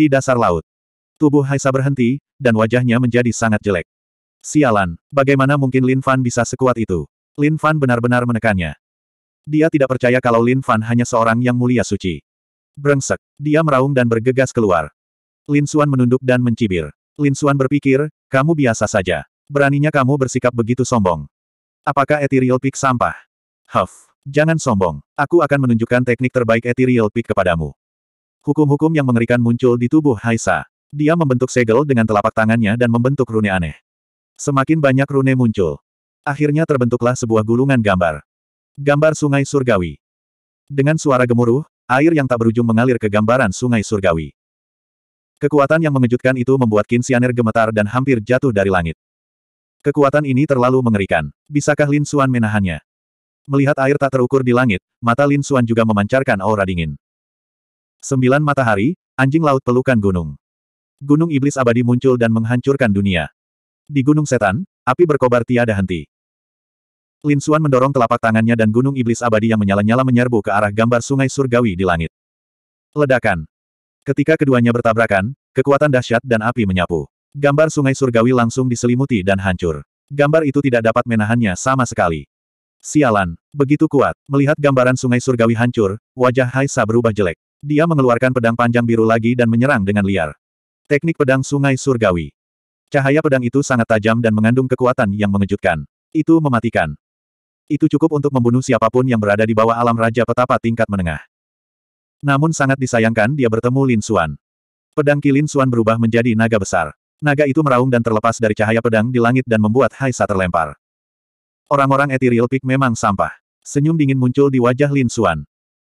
di dasar laut. Tubuh Haisa berhenti, dan wajahnya menjadi sangat jelek. Sialan, bagaimana mungkin Lin Fan bisa sekuat itu? Lin Fan benar-benar menekannya. Dia tidak percaya kalau Lin Fan hanya seorang yang mulia suci. Brengsek, dia meraung dan bergegas keluar. Lin Xuan menunduk dan mencibir. Lin Xuan berpikir, kamu biasa saja. Beraninya kamu bersikap begitu sombong. Apakah Ethereal Peak sampah? Huff, jangan sombong. Aku akan menunjukkan teknik terbaik Ethereal Peak kepadamu. Hukum-hukum yang mengerikan muncul di tubuh Haisa. Dia membentuk segel dengan telapak tangannya dan membentuk rune aneh. Semakin banyak rune muncul. Akhirnya terbentuklah sebuah gulungan gambar. Gambar sungai surgawi. Dengan suara gemuruh, air yang tak berujung mengalir ke gambaran sungai surgawi. Kekuatan yang mengejutkan itu membuat Kinsianer gemetar dan hampir jatuh dari langit. Kekuatan ini terlalu mengerikan. Bisakah Lin Suan menahannya? Melihat air tak terukur di langit, mata Lin Suan juga memancarkan aura dingin. Sembilan matahari, anjing laut pelukan gunung. Gunung iblis abadi muncul dan menghancurkan dunia. Di gunung setan, api berkobar tiada henti. Lin Xuan mendorong telapak tangannya dan gunung iblis abadi yang menyala-nyala menyerbu ke arah gambar sungai surgawi di langit. Ledakan. Ketika keduanya bertabrakan, kekuatan dahsyat dan api menyapu. Gambar sungai surgawi langsung diselimuti dan hancur. Gambar itu tidak dapat menahannya sama sekali. Sialan, begitu kuat. Melihat gambaran sungai surgawi hancur, wajah Haisa berubah jelek. Dia mengeluarkan pedang panjang biru lagi dan menyerang dengan liar. Teknik pedang sungai surgawi. Cahaya pedang itu sangat tajam dan mengandung kekuatan yang mengejutkan. Itu mematikan. Itu cukup untuk membunuh siapapun yang berada di bawah alam Raja Petapa tingkat menengah. Namun sangat disayangkan dia bertemu Lin Suan. Pedang Kilin Suan berubah menjadi naga besar. Naga itu meraung dan terlepas dari cahaya pedang di langit dan membuat Haisa terlempar. Orang-orang Ethereal Peak memang sampah. Senyum dingin muncul di wajah Lin Suan.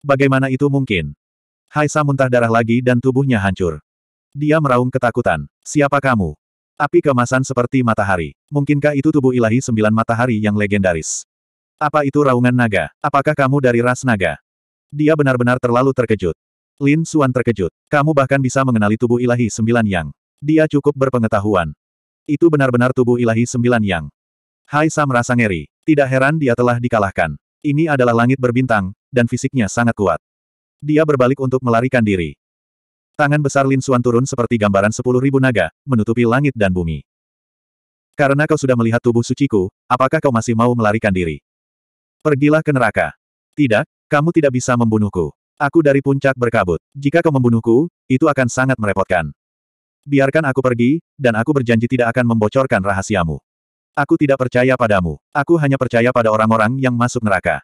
Bagaimana itu mungkin? Haisa muntah darah lagi dan tubuhnya hancur. Dia meraung ketakutan. Siapa kamu? Api kemasan seperti matahari. Mungkinkah itu tubuh ilahi sembilan matahari yang legendaris? Apa itu raungan naga? Apakah kamu dari ras naga? Dia benar-benar terlalu terkejut. Lin Suan terkejut. Kamu bahkan bisa mengenali tubuh ilahi sembilan yang. Dia cukup berpengetahuan. Itu benar-benar tubuh ilahi sembilan yang. Hai, sam merasa ngeri. Tidak heran dia telah dikalahkan. Ini adalah langit berbintang, dan fisiknya sangat kuat. Dia berbalik untuk melarikan diri. Tangan besar Lin Xuan turun seperti gambaran sepuluh ribu naga, menutupi langit dan bumi. Karena kau sudah melihat tubuh suciku, apakah kau masih mau melarikan diri? Pergilah ke neraka. Tidak, kamu tidak bisa membunuhku. Aku dari puncak berkabut. Jika kau membunuhku, itu akan sangat merepotkan. Biarkan aku pergi, dan aku berjanji tidak akan membocorkan rahasiamu. Aku tidak percaya padamu. Aku hanya percaya pada orang-orang yang masuk neraka.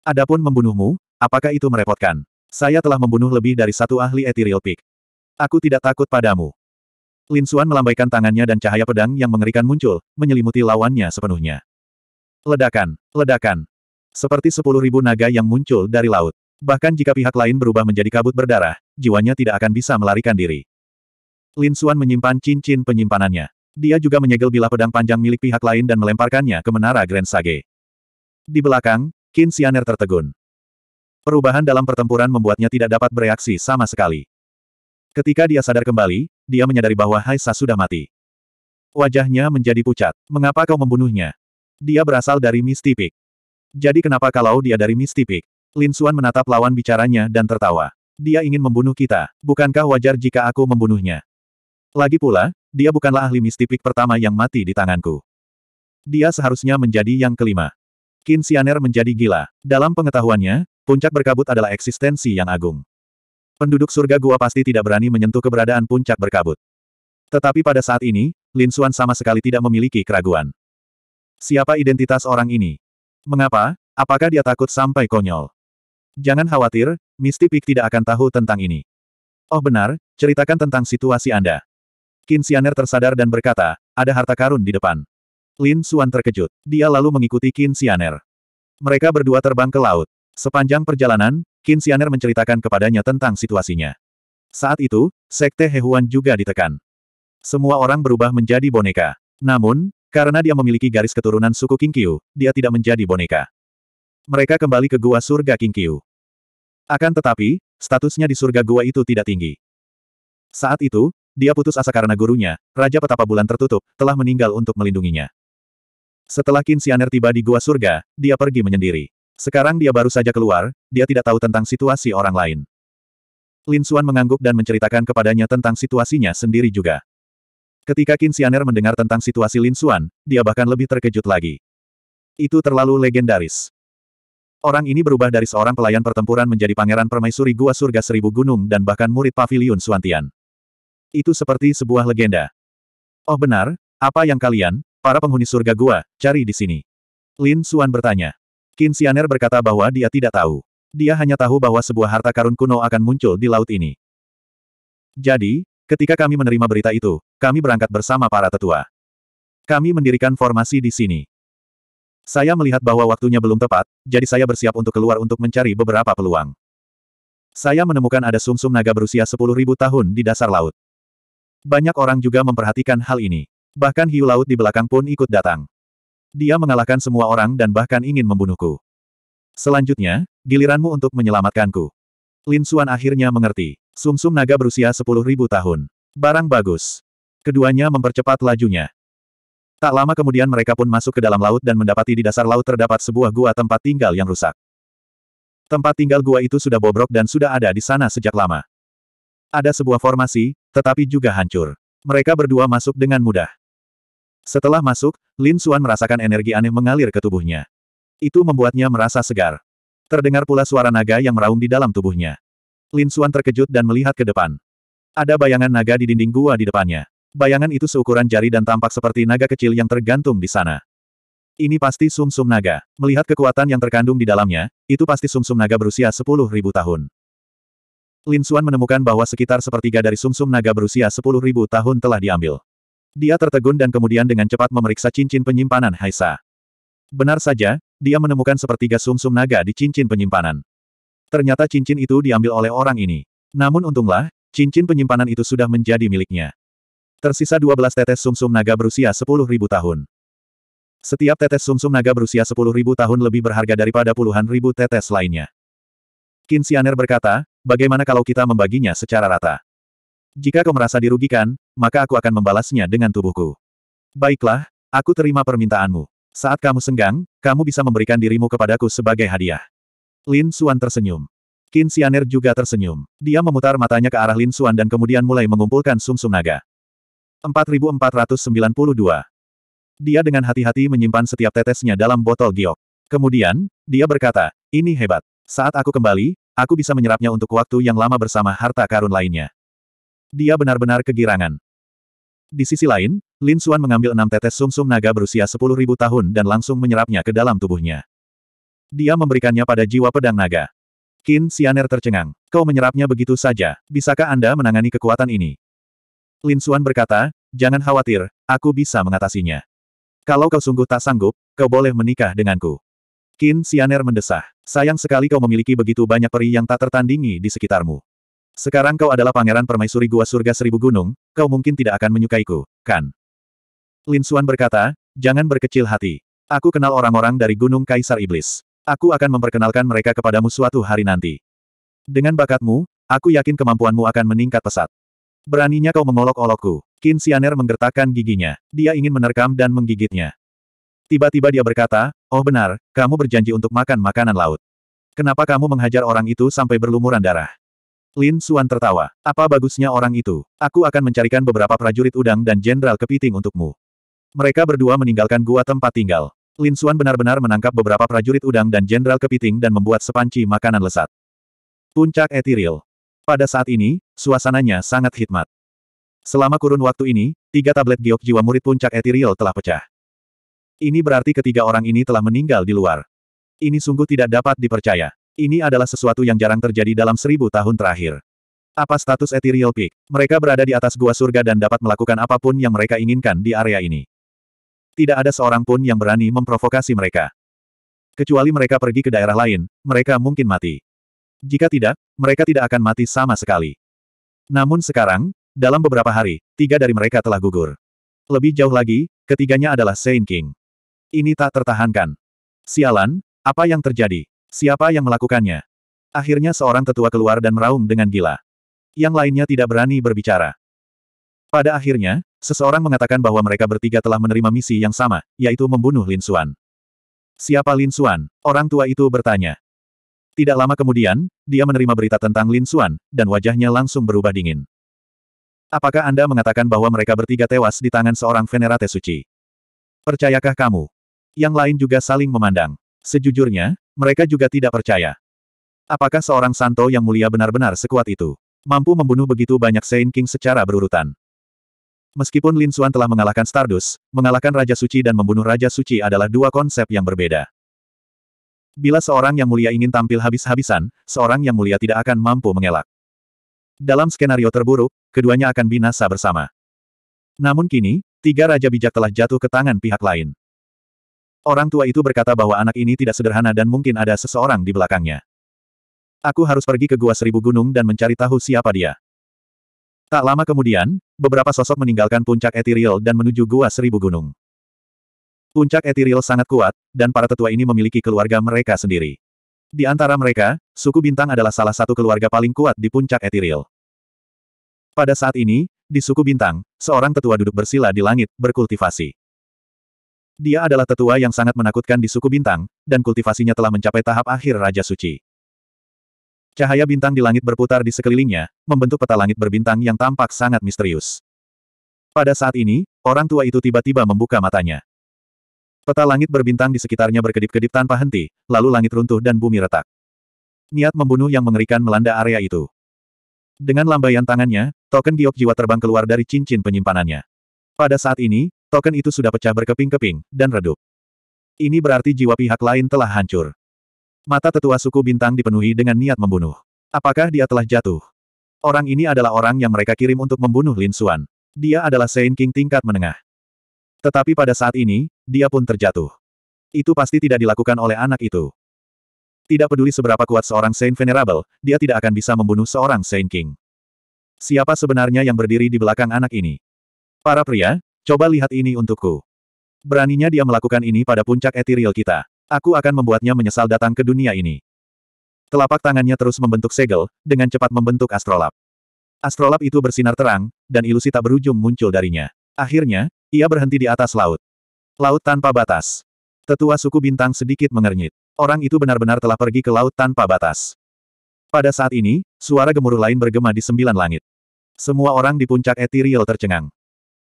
Adapun membunuhmu, apakah itu merepotkan? Saya telah membunuh lebih dari satu ahli Ethereal Peak. Aku tidak takut padamu. Lin Xuan melambaikan tangannya dan cahaya pedang yang mengerikan muncul, menyelimuti lawannya sepenuhnya. Ledakan, ledakan. Seperti sepuluh ribu naga yang muncul dari laut. Bahkan jika pihak lain berubah menjadi kabut berdarah, jiwanya tidak akan bisa melarikan diri. Lin Xuan menyimpan cincin penyimpanannya. Dia juga menyegel bilah pedang panjang milik pihak lain dan melemparkannya ke menara Grand Sage. Di belakang, Qin Xianer tertegun. Perubahan dalam pertempuran membuatnya tidak dapat bereaksi sama sekali. Ketika dia sadar kembali, dia menyadari bahwa Haisa sudah mati. Wajahnya menjadi pucat. Mengapa kau membunuhnya? Dia berasal dari Mistipik. Jadi kenapa kalau dia dari Mistipik? Lin Suan menatap lawan bicaranya dan tertawa. Dia ingin membunuh kita. Bukankah wajar jika aku membunuhnya? Lagi pula, dia bukanlah ahli Mistipik pertama yang mati di tanganku. Dia seharusnya menjadi yang kelima. Qin Xianer menjadi gila. Dalam pengetahuannya, puncak berkabut adalah eksistensi yang agung. Penduduk surga gua pasti tidak berani menyentuh keberadaan puncak berkabut. Tetapi pada saat ini, Lin Xuan sama sekali tidak memiliki keraguan. Siapa identitas orang ini? Mengapa? Apakah dia takut sampai konyol? Jangan khawatir, Misty Peak tidak akan tahu tentang ini. Oh benar, ceritakan tentang situasi Anda. Kinsianer tersadar dan berkata, ada harta karun di depan. Lin Suan terkejut. Dia lalu mengikuti Qin Xianer. Mereka berdua terbang ke laut. Sepanjang perjalanan, Qin Xianer menceritakan kepadanya tentang situasinya. Saat itu, Sekte Hehuan juga ditekan. Semua orang berubah menjadi boneka. Namun, karena dia memiliki garis keturunan suku Kingqiu, dia tidak menjadi boneka. Mereka kembali ke gua surga Kingqiu. Akan tetapi, statusnya di surga gua itu tidak tinggi. Saat itu, dia putus asa karena gurunya, Raja Petapa Bulan Tertutup, telah meninggal untuk melindunginya. Setelah Qin Xianer tiba di Gua Surga, dia pergi menyendiri. Sekarang dia baru saja keluar, dia tidak tahu tentang situasi orang lain. Lin Xuan mengangguk dan menceritakan kepadanya tentang situasinya sendiri juga. Ketika Qin Xianer mendengar tentang situasi Lin Xuan, dia bahkan lebih terkejut lagi. Itu terlalu legendaris. Orang ini berubah dari seorang pelayan pertempuran menjadi pangeran permaisuri Gua Surga Seribu Gunung dan bahkan murid pavilion Suantian. Itu seperti sebuah legenda. Oh benar, apa yang kalian, Para penghuni surga gua, cari di sini. Lin Suan bertanya. Qin Xianer berkata bahwa dia tidak tahu. Dia hanya tahu bahwa sebuah harta karun kuno akan muncul di laut ini. Jadi, ketika kami menerima berita itu, kami berangkat bersama para tetua. Kami mendirikan formasi di sini. Saya melihat bahwa waktunya belum tepat, jadi saya bersiap untuk keluar untuk mencari beberapa peluang. Saya menemukan ada sumsum -sum naga berusia 10.000 tahun di dasar laut. Banyak orang juga memperhatikan hal ini. Bahkan hiu laut di belakang pun ikut datang. Dia mengalahkan semua orang dan bahkan ingin membunuhku. Selanjutnya, giliranmu untuk menyelamatkanku. Lin Suan akhirnya mengerti. Sumsum -sum naga berusia 10.000 tahun. Barang bagus. Keduanya mempercepat lajunya. Tak lama kemudian mereka pun masuk ke dalam laut dan mendapati di dasar laut terdapat sebuah gua tempat tinggal yang rusak. Tempat tinggal gua itu sudah bobrok dan sudah ada di sana sejak lama. Ada sebuah formasi, tetapi juga hancur. Mereka berdua masuk dengan mudah. Setelah masuk, Lin Xuan merasakan energi aneh mengalir ke tubuhnya. Itu membuatnya merasa segar. Terdengar pula suara naga yang meraung di dalam tubuhnya. Lin Xuan terkejut dan melihat ke depan. Ada bayangan naga di dinding gua di depannya. Bayangan itu seukuran jari dan tampak seperti naga kecil yang tergantung di sana. Ini pasti sumsum -sum naga. Melihat kekuatan yang terkandung di dalamnya, itu pasti sumsum -sum naga berusia 10.000 tahun. Lin Xuan menemukan bahwa sekitar sepertiga dari sumsum -sum naga berusia 10.000 tahun telah diambil. Dia tertegun dan kemudian dengan cepat memeriksa cincin penyimpanan Haisa. Benar saja, dia menemukan sepertiga sumsum -sum naga di cincin penyimpanan. Ternyata cincin itu diambil oleh orang ini. Namun untunglah, cincin penyimpanan itu sudah menjadi miliknya. Tersisa 12 tetes sumsum -sum naga berusia 10.000 tahun. Setiap tetes sumsum -sum naga berusia 10.000 tahun lebih berharga daripada puluhan ribu tetes lainnya. Kinsianer berkata, bagaimana kalau kita membaginya secara rata? Jika kau merasa dirugikan, maka aku akan membalasnya dengan tubuhku. Baiklah, aku terima permintaanmu. Saat kamu senggang, kamu bisa memberikan dirimu kepadaku sebagai hadiah. Lin Suan tersenyum. Qin Xianer juga tersenyum. Dia memutar matanya ke arah Lin Suan dan kemudian mulai mengumpulkan sumsum -sum naga. 4492. Dia dengan hati-hati menyimpan setiap tetesnya dalam botol giok. Kemudian, dia berkata, ini hebat. Saat aku kembali, aku bisa menyerapnya untuk waktu yang lama bersama harta karun lainnya. Dia benar-benar kegirangan. Di sisi lain, Lin Xuan mengambil enam tetes sumsum -sum naga berusia sepuluh ribu tahun dan langsung menyerapnya ke dalam tubuhnya. Dia memberikannya pada jiwa pedang naga. Qin Xianer tercengang. Kau menyerapnya begitu saja. Bisakah Anda menangani kekuatan ini? Lin Xuan berkata, jangan khawatir, aku bisa mengatasinya. Kalau kau sungguh tak sanggup, kau boleh menikah denganku. Qin Xianer mendesah. Sayang sekali kau memiliki begitu banyak peri yang tak tertandingi di sekitarmu. Sekarang kau adalah pangeran permaisuri gua surga seribu gunung, kau mungkin tidak akan menyukaiku, kan? Lin Xuan berkata, jangan berkecil hati. Aku kenal orang-orang dari Gunung Kaisar Iblis. Aku akan memperkenalkan mereka kepadamu suatu hari nanti. Dengan bakatmu, aku yakin kemampuanmu akan meningkat pesat. Beraninya kau mengolok-olokku. Qin Xianer menggertakkan giginya. Dia ingin menerkam dan menggigitnya. Tiba-tiba dia berkata, oh benar, kamu berjanji untuk makan makanan laut. Kenapa kamu menghajar orang itu sampai berlumuran darah? Lin Suan tertawa. Apa bagusnya orang itu? Aku akan mencarikan beberapa prajurit udang dan jenderal kepiting untukmu. Mereka berdua meninggalkan gua tempat tinggal. Lin Suan benar-benar menangkap beberapa prajurit udang dan jenderal kepiting dan membuat sepanci makanan lesat. Puncak Etiril. Pada saat ini, suasananya sangat hikmat. Selama kurun waktu ini, tiga tablet giok jiwa murid puncak Etiril telah pecah. Ini berarti ketiga orang ini telah meninggal di luar. Ini sungguh tidak dapat dipercaya. Ini adalah sesuatu yang jarang terjadi dalam seribu tahun terakhir. Apa status Ethereal Peak? Mereka berada di atas gua surga dan dapat melakukan apapun yang mereka inginkan di area ini. Tidak ada seorang pun yang berani memprovokasi mereka. Kecuali mereka pergi ke daerah lain, mereka mungkin mati. Jika tidak, mereka tidak akan mati sama sekali. Namun sekarang, dalam beberapa hari, tiga dari mereka telah gugur. Lebih jauh lagi, ketiganya adalah Saint King. Ini tak tertahankan. Sialan, apa yang terjadi? Siapa yang melakukannya? Akhirnya seorang tetua keluar dan meraung dengan gila. Yang lainnya tidak berani berbicara. Pada akhirnya, seseorang mengatakan bahwa mereka bertiga telah menerima misi yang sama, yaitu membunuh Lin Xuan. Siapa Lin Xuan? Orang tua itu bertanya. Tidak lama kemudian, dia menerima berita tentang Lin Xuan, dan wajahnya langsung berubah dingin. Apakah Anda mengatakan bahwa mereka bertiga tewas di tangan seorang venerate suci? Percayakah kamu? Yang lain juga saling memandang. Sejujurnya, mereka juga tidak percaya. Apakah seorang Santo yang mulia benar-benar sekuat itu? Mampu membunuh begitu banyak Saint King secara berurutan. Meskipun Lin Xuan telah mengalahkan Stardust, mengalahkan Raja Suci dan membunuh Raja Suci adalah dua konsep yang berbeda. Bila seorang yang mulia ingin tampil habis-habisan, seorang yang mulia tidak akan mampu mengelak. Dalam skenario terburuk, keduanya akan binasa bersama. Namun kini, tiga raja bijak telah jatuh ke tangan pihak lain. Orang tua itu berkata bahwa anak ini tidak sederhana dan mungkin ada seseorang di belakangnya. Aku harus pergi ke Gua Seribu Gunung dan mencari tahu siapa dia. Tak lama kemudian, beberapa sosok meninggalkan puncak Ethereal dan menuju Gua Seribu Gunung. Puncak Ethereal sangat kuat, dan para tetua ini memiliki keluarga mereka sendiri. Di antara mereka, suku Bintang adalah salah satu keluarga paling kuat di puncak Ethereal. Pada saat ini, di suku Bintang, seorang tetua duduk bersila di langit, berkultivasi. Dia adalah tetua yang sangat menakutkan di suku bintang, dan kultivasinya telah mencapai tahap akhir Raja Suci. Cahaya bintang di langit berputar di sekelilingnya, membentuk peta langit berbintang yang tampak sangat misterius. Pada saat ini, orang tua itu tiba-tiba membuka matanya. Peta langit berbintang di sekitarnya berkedip-kedip tanpa henti, lalu langit runtuh dan bumi retak. Niat membunuh yang mengerikan melanda area itu. Dengan lambaian tangannya, token giok jiwa terbang keluar dari cincin penyimpanannya. Pada saat ini, token itu sudah pecah berkeping-keping, dan redup. Ini berarti jiwa pihak lain telah hancur. Mata tetua suku bintang dipenuhi dengan niat membunuh. Apakah dia telah jatuh? Orang ini adalah orang yang mereka kirim untuk membunuh Lin Xuan. Dia adalah Saint King tingkat menengah. Tetapi pada saat ini, dia pun terjatuh. Itu pasti tidak dilakukan oleh anak itu. Tidak peduli seberapa kuat seorang Saint Venerable, dia tidak akan bisa membunuh seorang Saint King. Siapa sebenarnya yang berdiri di belakang anak ini? Para pria, Coba lihat ini untukku. Beraninya dia melakukan ini pada puncak etiril kita. Aku akan membuatnya menyesal datang ke dunia ini. Telapak tangannya terus membentuk segel, dengan cepat membentuk astrolab. Astrolab itu bersinar terang, dan ilusi tak berujung muncul darinya. Akhirnya, ia berhenti di atas laut. Laut tanpa batas. Tetua suku bintang sedikit mengernyit. Orang itu benar-benar telah pergi ke laut tanpa batas. Pada saat ini, suara gemuruh lain bergema di sembilan langit. Semua orang di puncak etiril tercengang.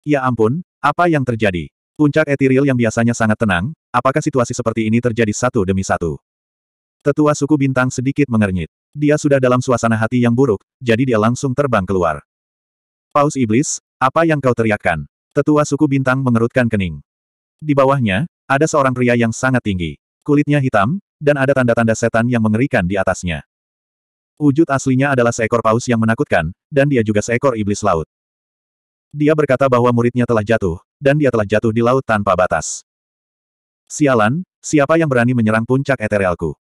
Ya ampun, apa yang terjadi? Puncak Etiril yang biasanya sangat tenang, apakah situasi seperti ini terjadi satu demi satu? Tetua suku bintang sedikit mengernyit. Dia sudah dalam suasana hati yang buruk, jadi dia langsung terbang keluar. Paus iblis, apa yang kau teriakkan? Tetua suku bintang mengerutkan kening. Di bawahnya, ada seorang pria yang sangat tinggi. Kulitnya hitam, dan ada tanda-tanda setan yang mengerikan di atasnya. Wujud aslinya adalah seekor paus yang menakutkan, dan dia juga seekor iblis laut. Dia berkata bahwa muridnya telah jatuh, dan dia telah jatuh di laut tanpa batas. Sialan, siapa yang berani menyerang puncak eterealku?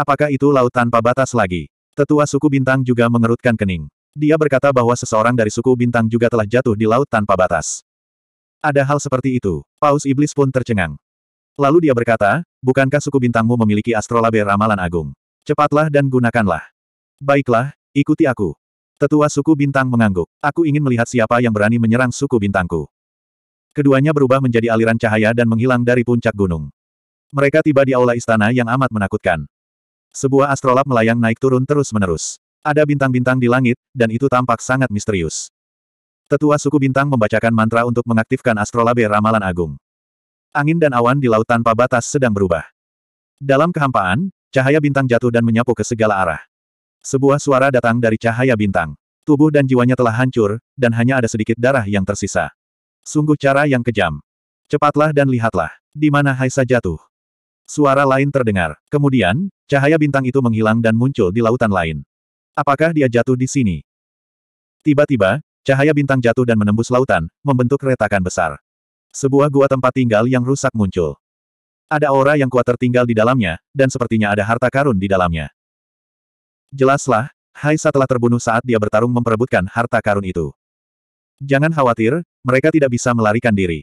Apakah itu laut tanpa batas lagi? Tetua suku bintang juga mengerutkan kening. Dia berkata bahwa seseorang dari suku bintang juga telah jatuh di laut tanpa batas. Ada hal seperti itu. Paus iblis pun tercengang. Lalu dia berkata, bukankah suku bintangmu memiliki astrolabe ramalan agung? Cepatlah dan gunakanlah. Baiklah, ikuti aku. Tetua suku bintang mengangguk. Aku ingin melihat siapa yang berani menyerang suku bintangku. Keduanya berubah menjadi aliran cahaya dan menghilang dari puncak gunung. Mereka tiba di aula istana yang amat menakutkan. Sebuah astrolab melayang naik turun terus-menerus. Ada bintang-bintang di langit, dan itu tampak sangat misterius. Tetua suku bintang membacakan mantra untuk mengaktifkan astrolabe ramalan agung. Angin dan awan di laut tanpa batas sedang berubah. Dalam kehampaan, cahaya bintang jatuh dan menyapu ke segala arah. Sebuah suara datang dari cahaya bintang. Tubuh dan jiwanya telah hancur, dan hanya ada sedikit darah yang tersisa. Sungguh cara yang kejam. Cepatlah dan lihatlah, di mana Haisa jatuh. Suara lain terdengar. Kemudian, cahaya bintang itu menghilang dan muncul di lautan lain. Apakah dia jatuh di sini? Tiba-tiba, cahaya bintang jatuh dan menembus lautan, membentuk retakan besar. Sebuah gua tempat tinggal yang rusak muncul. Ada aura yang kuat tertinggal di dalamnya, dan sepertinya ada harta karun di dalamnya. Jelaslah, Haisa telah terbunuh saat dia bertarung memperebutkan harta karun itu. Jangan khawatir, mereka tidak bisa melarikan diri.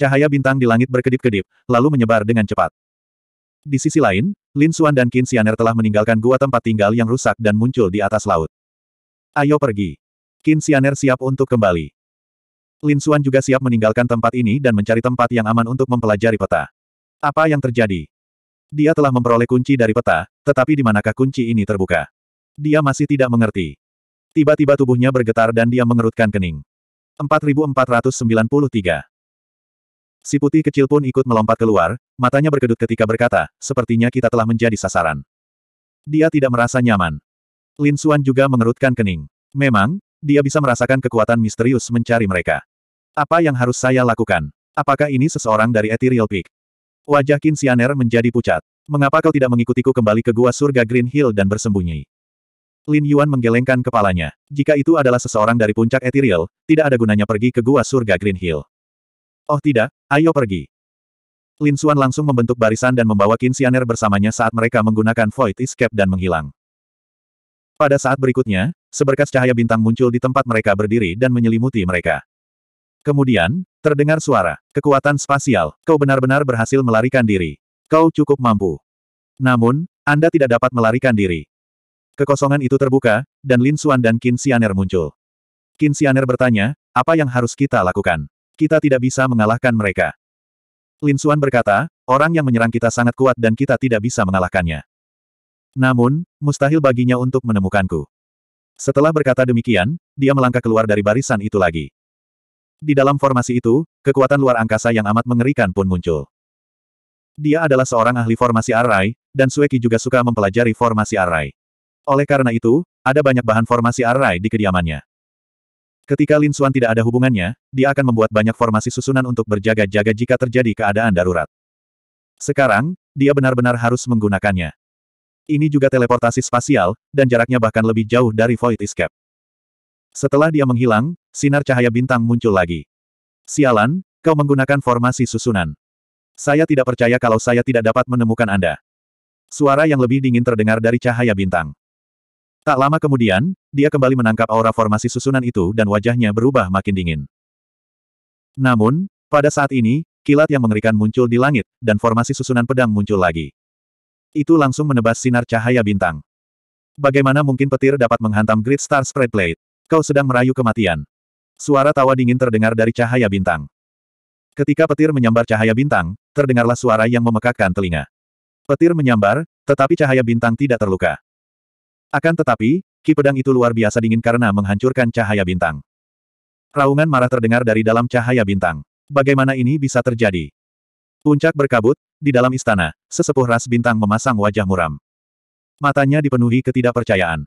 Cahaya bintang di langit berkedip-kedip, lalu menyebar dengan cepat. Di sisi lain, Lin Xuan dan Qin Xianer telah meninggalkan gua tempat tinggal yang rusak dan muncul di atas laut. Ayo pergi. Qin Xianer siap untuk kembali. Lin Xuan juga siap meninggalkan tempat ini dan mencari tempat yang aman untuk mempelajari peta. Apa yang terjadi? Dia telah memperoleh kunci dari peta, tetapi di manakah kunci ini terbuka? Dia masih tidak mengerti. Tiba-tiba tubuhnya bergetar dan dia mengerutkan kening. 4493 Si putih kecil pun ikut melompat keluar, matanya berkedut ketika berkata, sepertinya kita telah menjadi sasaran. Dia tidak merasa nyaman. Lin Suan juga mengerutkan kening. Memang, dia bisa merasakan kekuatan misterius mencari mereka. Apa yang harus saya lakukan? Apakah ini seseorang dari Ethereal Peak? Wajah Kinsianer menjadi pucat. Mengapa kau tidak mengikutiku kembali ke gua surga Green Hill dan bersembunyi? Lin Yuan menggelengkan kepalanya. Jika itu adalah seseorang dari puncak Ethereal, tidak ada gunanya pergi ke gua surga Green Hill. Oh tidak, ayo pergi. Lin Xuan langsung membentuk barisan dan membawa Kinsianer bersamanya saat mereka menggunakan Void Escape dan menghilang. Pada saat berikutnya, seberkas cahaya bintang muncul di tempat mereka berdiri dan menyelimuti mereka. Kemudian, Terdengar suara. Kekuatan spasial. Kau benar-benar berhasil melarikan diri. Kau cukup mampu. Namun, Anda tidak dapat melarikan diri. Kekosongan itu terbuka, dan Lin Suan dan Qin Xianer muncul. Qin Xianer bertanya, apa yang harus kita lakukan? Kita tidak bisa mengalahkan mereka. Lin Suan berkata, orang yang menyerang kita sangat kuat dan kita tidak bisa mengalahkannya. Namun, mustahil baginya untuk menemukanku. Setelah berkata demikian, dia melangkah keluar dari barisan itu lagi. Di dalam formasi itu, kekuatan luar angkasa yang amat mengerikan pun muncul. Dia adalah seorang ahli formasi arai, dan Sueki juga suka mempelajari formasi arai. Oleh karena itu, ada banyak bahan formasi arai di kediamannya. Ketika Lin Suan tidak ada hubungannya, dia akan membuat banyak formasi susunan untuk berjaga-jaga jika terjadi keadaan darurat. Sekarang, dia benar-benar harus menggunakannya. Ini juga teleportasi spasial, dan jaraknya bahkan lebih jauh dari Void Escape. Setelah dia menghilang, Sinar cahaya bintang muncul lagi. Sialan, kau menggunakan formasi susunan. Saya tidak percaya kalau saya tidak dapat menemukan Anda. Suara yang lebih dingin terdengar dari cahaya bintang. Tak lama kemudian, dia kembali menangkap aura formasi susunan itu dan wajahnya berubah makin dingin. Namun, pada saat ini, kilat yang mengerikan muncul di langit, dan formasi susunan pedang muncul lagi. Itu langsung menebas sinar cahaya bintang. Bagaimana mungkin petir dapat menghantam Great Star Spread Plate? Kau sedang merayu kematian. Suara tawa dingin terdengar dari cahaya bintang. Ketika petir menyambar cahaya bintang, terdengarlah suara yang memekakkan telinga. Petir menyambar, tetapi cahaya bintang tidak terluka. Akan tetapi, ki pedang itu luar biasa dingin karena menghancurkan cahaya bintang. Raungan marah terdengar dari dalam cahaya bintang. Bagaimana ini bisa terjadi? Puncak berkabut, di dalam istana, sesepuh ras bintang memasang wajah muram. Matanya dipenuhi ketidakpercayaan.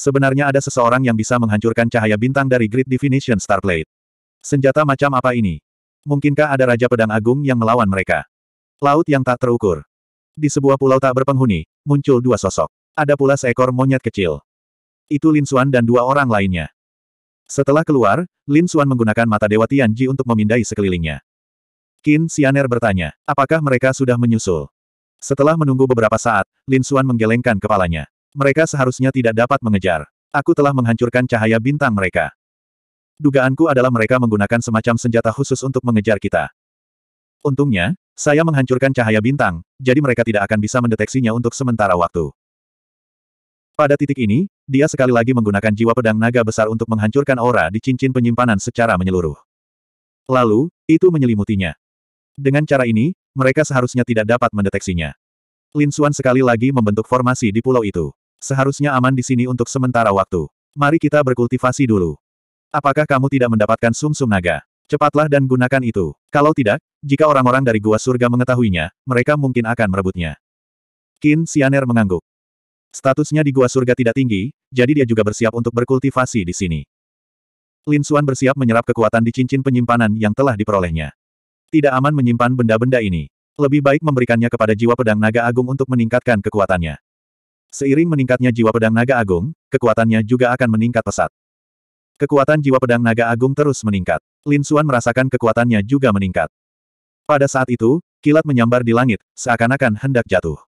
Sebenarnya ada seseorang yang bisa menghancurkan cahaya bintang dari Great Definition Starplate. Senjata macam apa ini? Mungkinkah ada Raja Pedang Agung yang melawan mereka? Laut yang tak terukur. Di sebuah pulau tak berpenghuni, muncul dua sosok. Ada pula seekor monyet kecil. Itu Lin Xuan dan dua orang lainnya. Setelah keluar, Lin Xuan menggunakan mata Dewa Tianji untuk memindai sekelilingnya. Qin Xianer bertanya, apakah mereka sudah menyusul? Setelah menunggu beberapa saat, Lin Xuan menggelengkan kepalanya. Mereka seharusnya tidak dapat mengejar. Aku telah menghancurkan cahaya bintang mereka. Dugaanku adalah mereka menggunakan semacam senjata khusus untuk mengejar kita. Untungnya, saya menghancurkan cahaya bintang, jadi mereka tidak akan bisa mendeteksinya untuk sementara waktu. Pada titik ini, dia sekali lagi menggunakan jiwa pedang naga besar untuk menghancurkan aura di cincin penyimpanan secara menyeluruh. Lalu, itu menyelimutinya. Dengan cara ini, mereka seharusnya tidak dapat mendeteksinya. Lin Xuan sekali lagi membentuk formasi di pulau itu. Seharusnya aman di sini untuk sementara waktu. Mari kita berkultivasi dulu. Apakah kamu tidak mendapatkan sumsum -sum naga? Cepatlah dan gunakan itu. Kalau tidak, jika orang-orang dari gua surga mengetahuinya, mereka mungkin akan merebutnya. Qin Xianer mengangguk. Statusnya di gua surga tidak tinggi, jadi dia juga bersiap untuk berkultivasi di sini. Lin Xuan bersiap menyerap kekuatan di cincin penyimpanan yang telah diperolehnya. Tidak aman menyimpan benda-benda ini. Lebih baik memberikannya kepada jiwa pedang naga agung untuk meningkatkan kekuatannya. Seiring meningkatnya jiwa pedang naga agung, kekuatannya juga akan meningkat pesat. Kekuatan jiwa pedang naga agung terus meningkat. Lin Xuan merasakan kekuatannya juga meningkat. Pada saat itu, kilat menyambar di langit, seakan-akan hendak jatuh.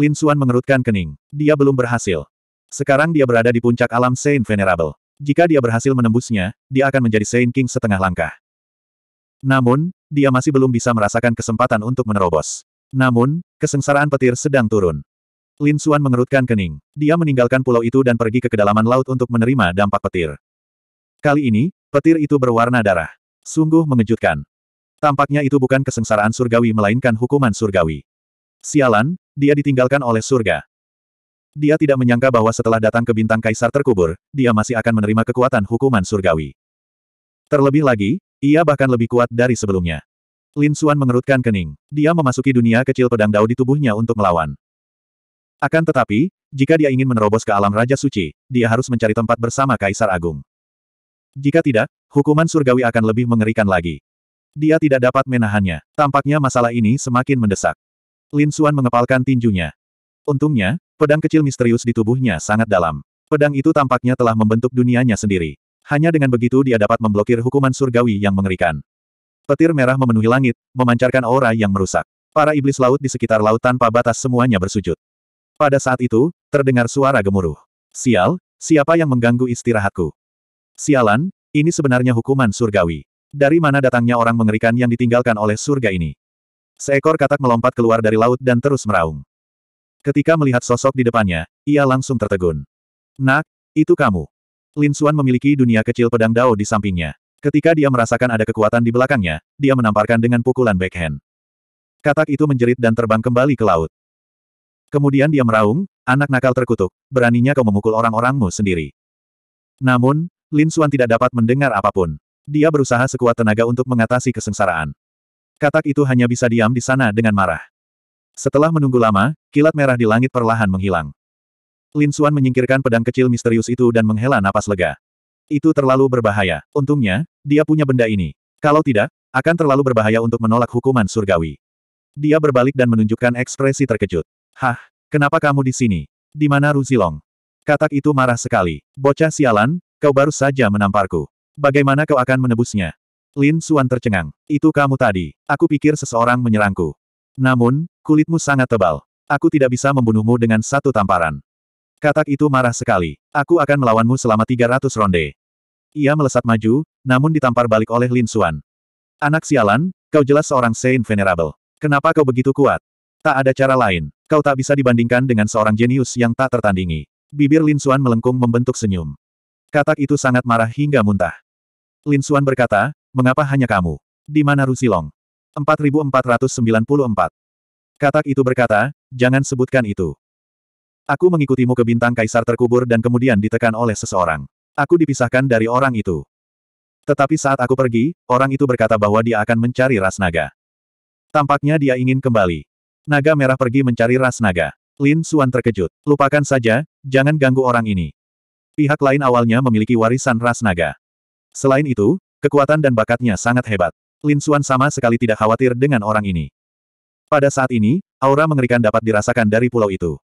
Lin Xuan mengerutkan kening. Dia belum berhasil. Sekarang dia berada di puncak alam Saint Venerable. Jika dia berhasil menembusnya, dia akan menjadi Saint King setengah langkah. Namun, dia masih belum bisa merasakan kesempatan untuk menerobos. Namun, kesengsaraan petir sedang turun. Lin Suan mengerutkan kening. Dia meninggalkan pulau itu dan pergi ke kedalaman laut untuk menerima dampak petir. Kali ini, petir itu berwarna darah. Sungguh mengejutkan. Tampaknya itu bukan kesengsaraan surgawi melainkan hukuman surgawi. Sialan, dia ditinggalkan oleh surga. Dia tidak menyangka bahwa setelah datang ke bintang kaisar terkubur, dia masih akan menerima kekuatan hukuman surgawi. Terlebih lagi, ia bahkan lebih kuat dari sebelumnya. Lin Suan mengerutkan kening. Dia memasuki dunia kecil pedang dao di tubuhnya untuk melawan. Akan tetapi, jika dia ingin menerobos ke alam Raja Suci, dia harus mencari tempat bersama Kaisar Agung. Jika tidak, hukuman surgawi akan lebih mengerikan lagi. Dia tidak dapat menahannya. Tampaknya masalah ini semakin mendesak. Lin Xuan mengepalkan tinjunya. Untungnya, pedang kecil misterius di tubuhnya sangat dalam. Pedang itu tampaknya telah membentuk dunianya sendiri. Hanya dengan begitu dia dapat memblokir hukuman surgawi yang mengerikan. Petir merah memenuhi langit, memancarkan aura yang merusak. Para iblis laut di sekitar laut tanpa batas semuanya bersujud. Pada saat itu, terdengar suara gemuruh. Sial, siapa yang mengganggu istirahatku? Sialan, ini sebenarnya hukuman surgawi. Dari mana datangnya orang mengerikan yang ditinggalkan oleh surga ini? Seekor katak melompat keluar dari laut dan terus meraung. Ketika melihat sosok di depannya, ia langsung tertegun. Nak, itu kamu. Lin Xuan memiliki dunia kecil pedang dao di sampingnya. Ketika dia merasakan ada kekuatan di belakangnya, dia menamparkan dengan pukulan backhand. Katak itu menjerit dan terbang kembali ke laut. Kemudian dia meraung, anak nakal terkutuk, beraninya kau memukul orang-orangmu sendiri. Namun, Lin Xuan tidak dapat mendengar apapun. Dia berusaha sekuat tenaga untuk mengatasi kesengsaraan. Katak itu hanya bisa diam di sana dengan marah. Setelah menunggu lama, kilat merah di langit perlahan menghilang. Lin Xuan menyingkirkan pedang kecil misterius itu dan menghela napas lega. Itu terlalu berbahaya. Untungnya, dia punya benda ini. Kalau tidak, akan terlalu berbahaya untuk menolak hukuman surgawi. Dia berbalik dan menunjukkan ekspresi terkejut. Hah, kenapa kamu di sini? Di mana Ruzilong? Katak itu marah sekali. Bocah sialan, kau baru saja menamparku. Bagaimana kau akan menebusnya? Lin Suan tercengang. Itu kamu tadi. Aku pikir seseorang menyerangku. Namun, kulitmu sangat tebal. Aku tidak bisa membunuhmu dengan satu tamparan. Katak itu marah sekali. Aku akan melawanmu selama 300 ronde. Ia melesat maju, namun ditampar balik oleh Lin Suan. Anak sialan, kau jelas seorang Saint Venerable. Kenapa kau begitu kuat? Tak ada cara lain. Kau tak bisa dibandingkan dengan seorang jenius yang tak tertandingi. Bibir Lin Xuan melengkung membentuk senyum. Katak itu sangat marah hingga muntah. Lin Xuan berkata, mengapa hanya kamu? Di mana Rusilong? 4494. Katak itu berkata, jangan sebutkan itu. Aku mengikutimu ke bintang kaisar terkubur dan kemudian ditekan oleh seseorang. Aku dipisahkan dari orang itu. Tetapi saat aku pergi, orang itu berkata bahwa dia akan mencari ras naga. Tampaknya dia ingin kembali. Naga merah pergi mencari ras naga. Lin Suan terkejut. Lupakan saja, jangan ganggu orang ini. Pihak lain awalnya memiliki warisan ras naga. Selain itu, kekuatan dan bakatnya sangat hebat. Lin Suan sama sekali tidak khawatir dengan orang ini. Pada saat ini, aura mengerikan dapat dirasakan dari pulau itu.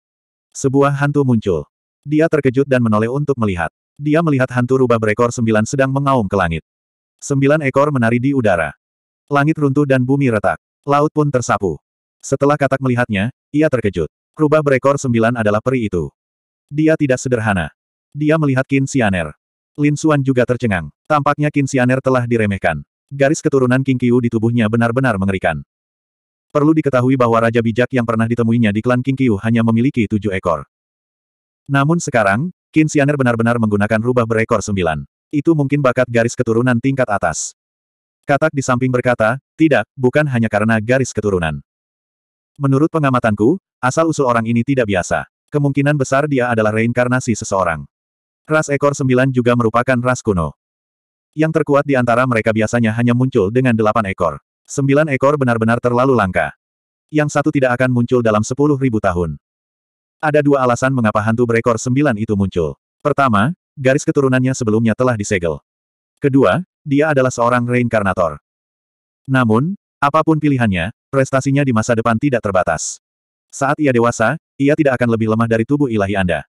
Sebuah hantu muncul. Dia terkejut dan menoleh untuk melihat. Dia melihat hantu rubah berekor sembilan sedang mengaum ke langit. Sembilan ekor menari di udara. Langit runtuh dan bumi retak. Laut pun tersapu. Setelah katak melihatnya, ia terkejut. Rubah berekor sembilan adalah peri itu. Dia tidak sederhana. Dia melihat Qin Xianer. Lin Xuan juga tercengang. Tampaknya Qin Xianer telah diremehkan. Garis keturunan King Qiu di tubuhnya benar-benar mengerikan. Perlu diketahui bahwa Raja Bijak yang pernah ditemuinya di klan King Qiu hanya memiliki tujuh ekor. Namun sekarang, Qin Xianer benar-benar menggunakan rubah berekor sembilan. Itu mungkin bakat garis keturunan tingkat atas. Katak di samping berkata, tidak, bukan hanya karena garis keturunan. Menurut pengamatanku, asal-usul orang ini tidak biasa. Kemungkinan besar dia adalah reinkarnasi seseorang. Ras ekor sembilan juga merupakan ras kuno. Yang terkuat di antara mereka biasanya hanya muncul dengan delapan ekor. Sembilan ekor benar-benar terlalu langka. Yang satu tidak akan muncul dalam sepuluh ribu tahun. Ada dua alasan mengapa hantu berekor sembilan itu muncul. Pertama, garis keturunannya sebelumnya telah disegel. Kedua, dia adalah seorang reinkarnator. Namun, Apapun pilihannya, prestasinya di masa depan tidak terbatas. Saat ia dewasa, ia tidak akan lebih lemah dari tubuh ilahi Anda.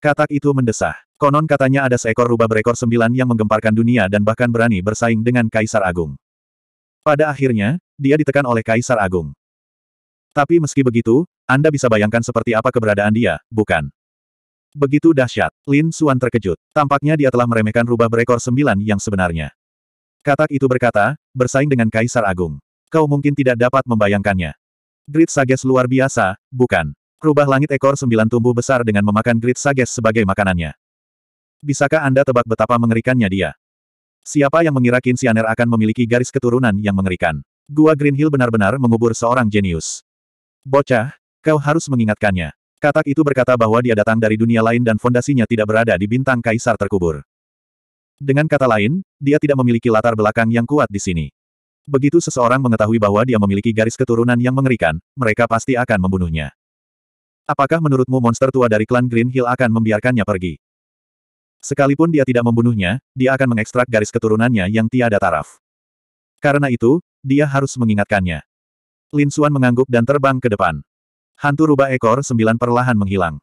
Katak itu mendesah. Konon katanya ada seekor rubah berekor sembilan yang menggemparkan dunia dan bahkan berani bersaing dengan Kaisar Agung. Pada akhirnya, dia ditekan oleh Kaisar Agung. Tapi meski begitu, Anda bisa bayangkan seperti apa keberadaan dia, bukan? Begitu dahsyat, Lin Suan terkejut. Tampaknya dia telah meremehkan rubah berekor sembilan yang sebenarnya. Katak itu berkata, bersaing dengan Kaisar Agung. Kau mungkin tidak dapat membayangkannya. Grid Sages luar biasa, bukan? Rubah langit ekor sembilan tumbuh besar dengan memakan Grid Sages sebagai makanannya. Bisakah Anda tebak betapa mengerikannya dia? Siapa yang mengira Kinsianer akan memiliki garis keturunan yang mengerikan? Gua Green Hill benar-benar mengubur seorang jenius. Bocah, kau harus mengingatkannya. Katak itu berkata bahwa dia datang dari dunia lain dan fondasinya tidak berada di bintang kaisar terkubur. Dengan kata lain, dia tidak memiliki latar belakang yang kuat di sini. Begitu seseorang mengetahui bahwa dia memiliki garis keturunan yang mengerikan, mereka pasti akan membunuhnya. Apakah menurutmu monster tua dari klan Green Hill akan membiarkannya pergi? Sekalipun dia tidak membunuhnya, dia akan mengekstrak garis keturunannya yang tiada taraf. Karena itu, dia harus mengingatkannya. Lin Xuan mengangguk dan terbang ke depan. Hantu rubah ekor sembilan perlahan menghilang.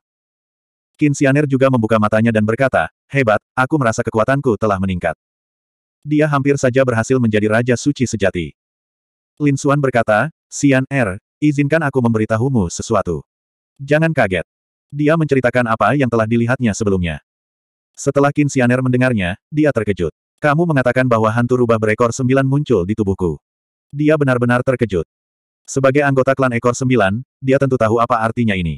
Kinsianer juga membuka matanya dan berkata, Hebat, aku merasa kekuatanku telah meningkat. Dia hampir saja berhasil menjadi Raja Suci sejati. Lin Xuan berkata, Xian Er, izinkan aku memberitahumu sesuatu. Jangan kaget. Dia menceritakan apa yang telah dilihatnya sebelumnya. Setelah Qin Xian Er mendengarnya, dia terkejut. Kamu mengatakan bahwa hantu rubah berekor sembilan muncul di tubuhku. Dia benar-benar terkejut. Sebagai anggota klan ekor sembilan, dia tentu tahu apa artinya ini.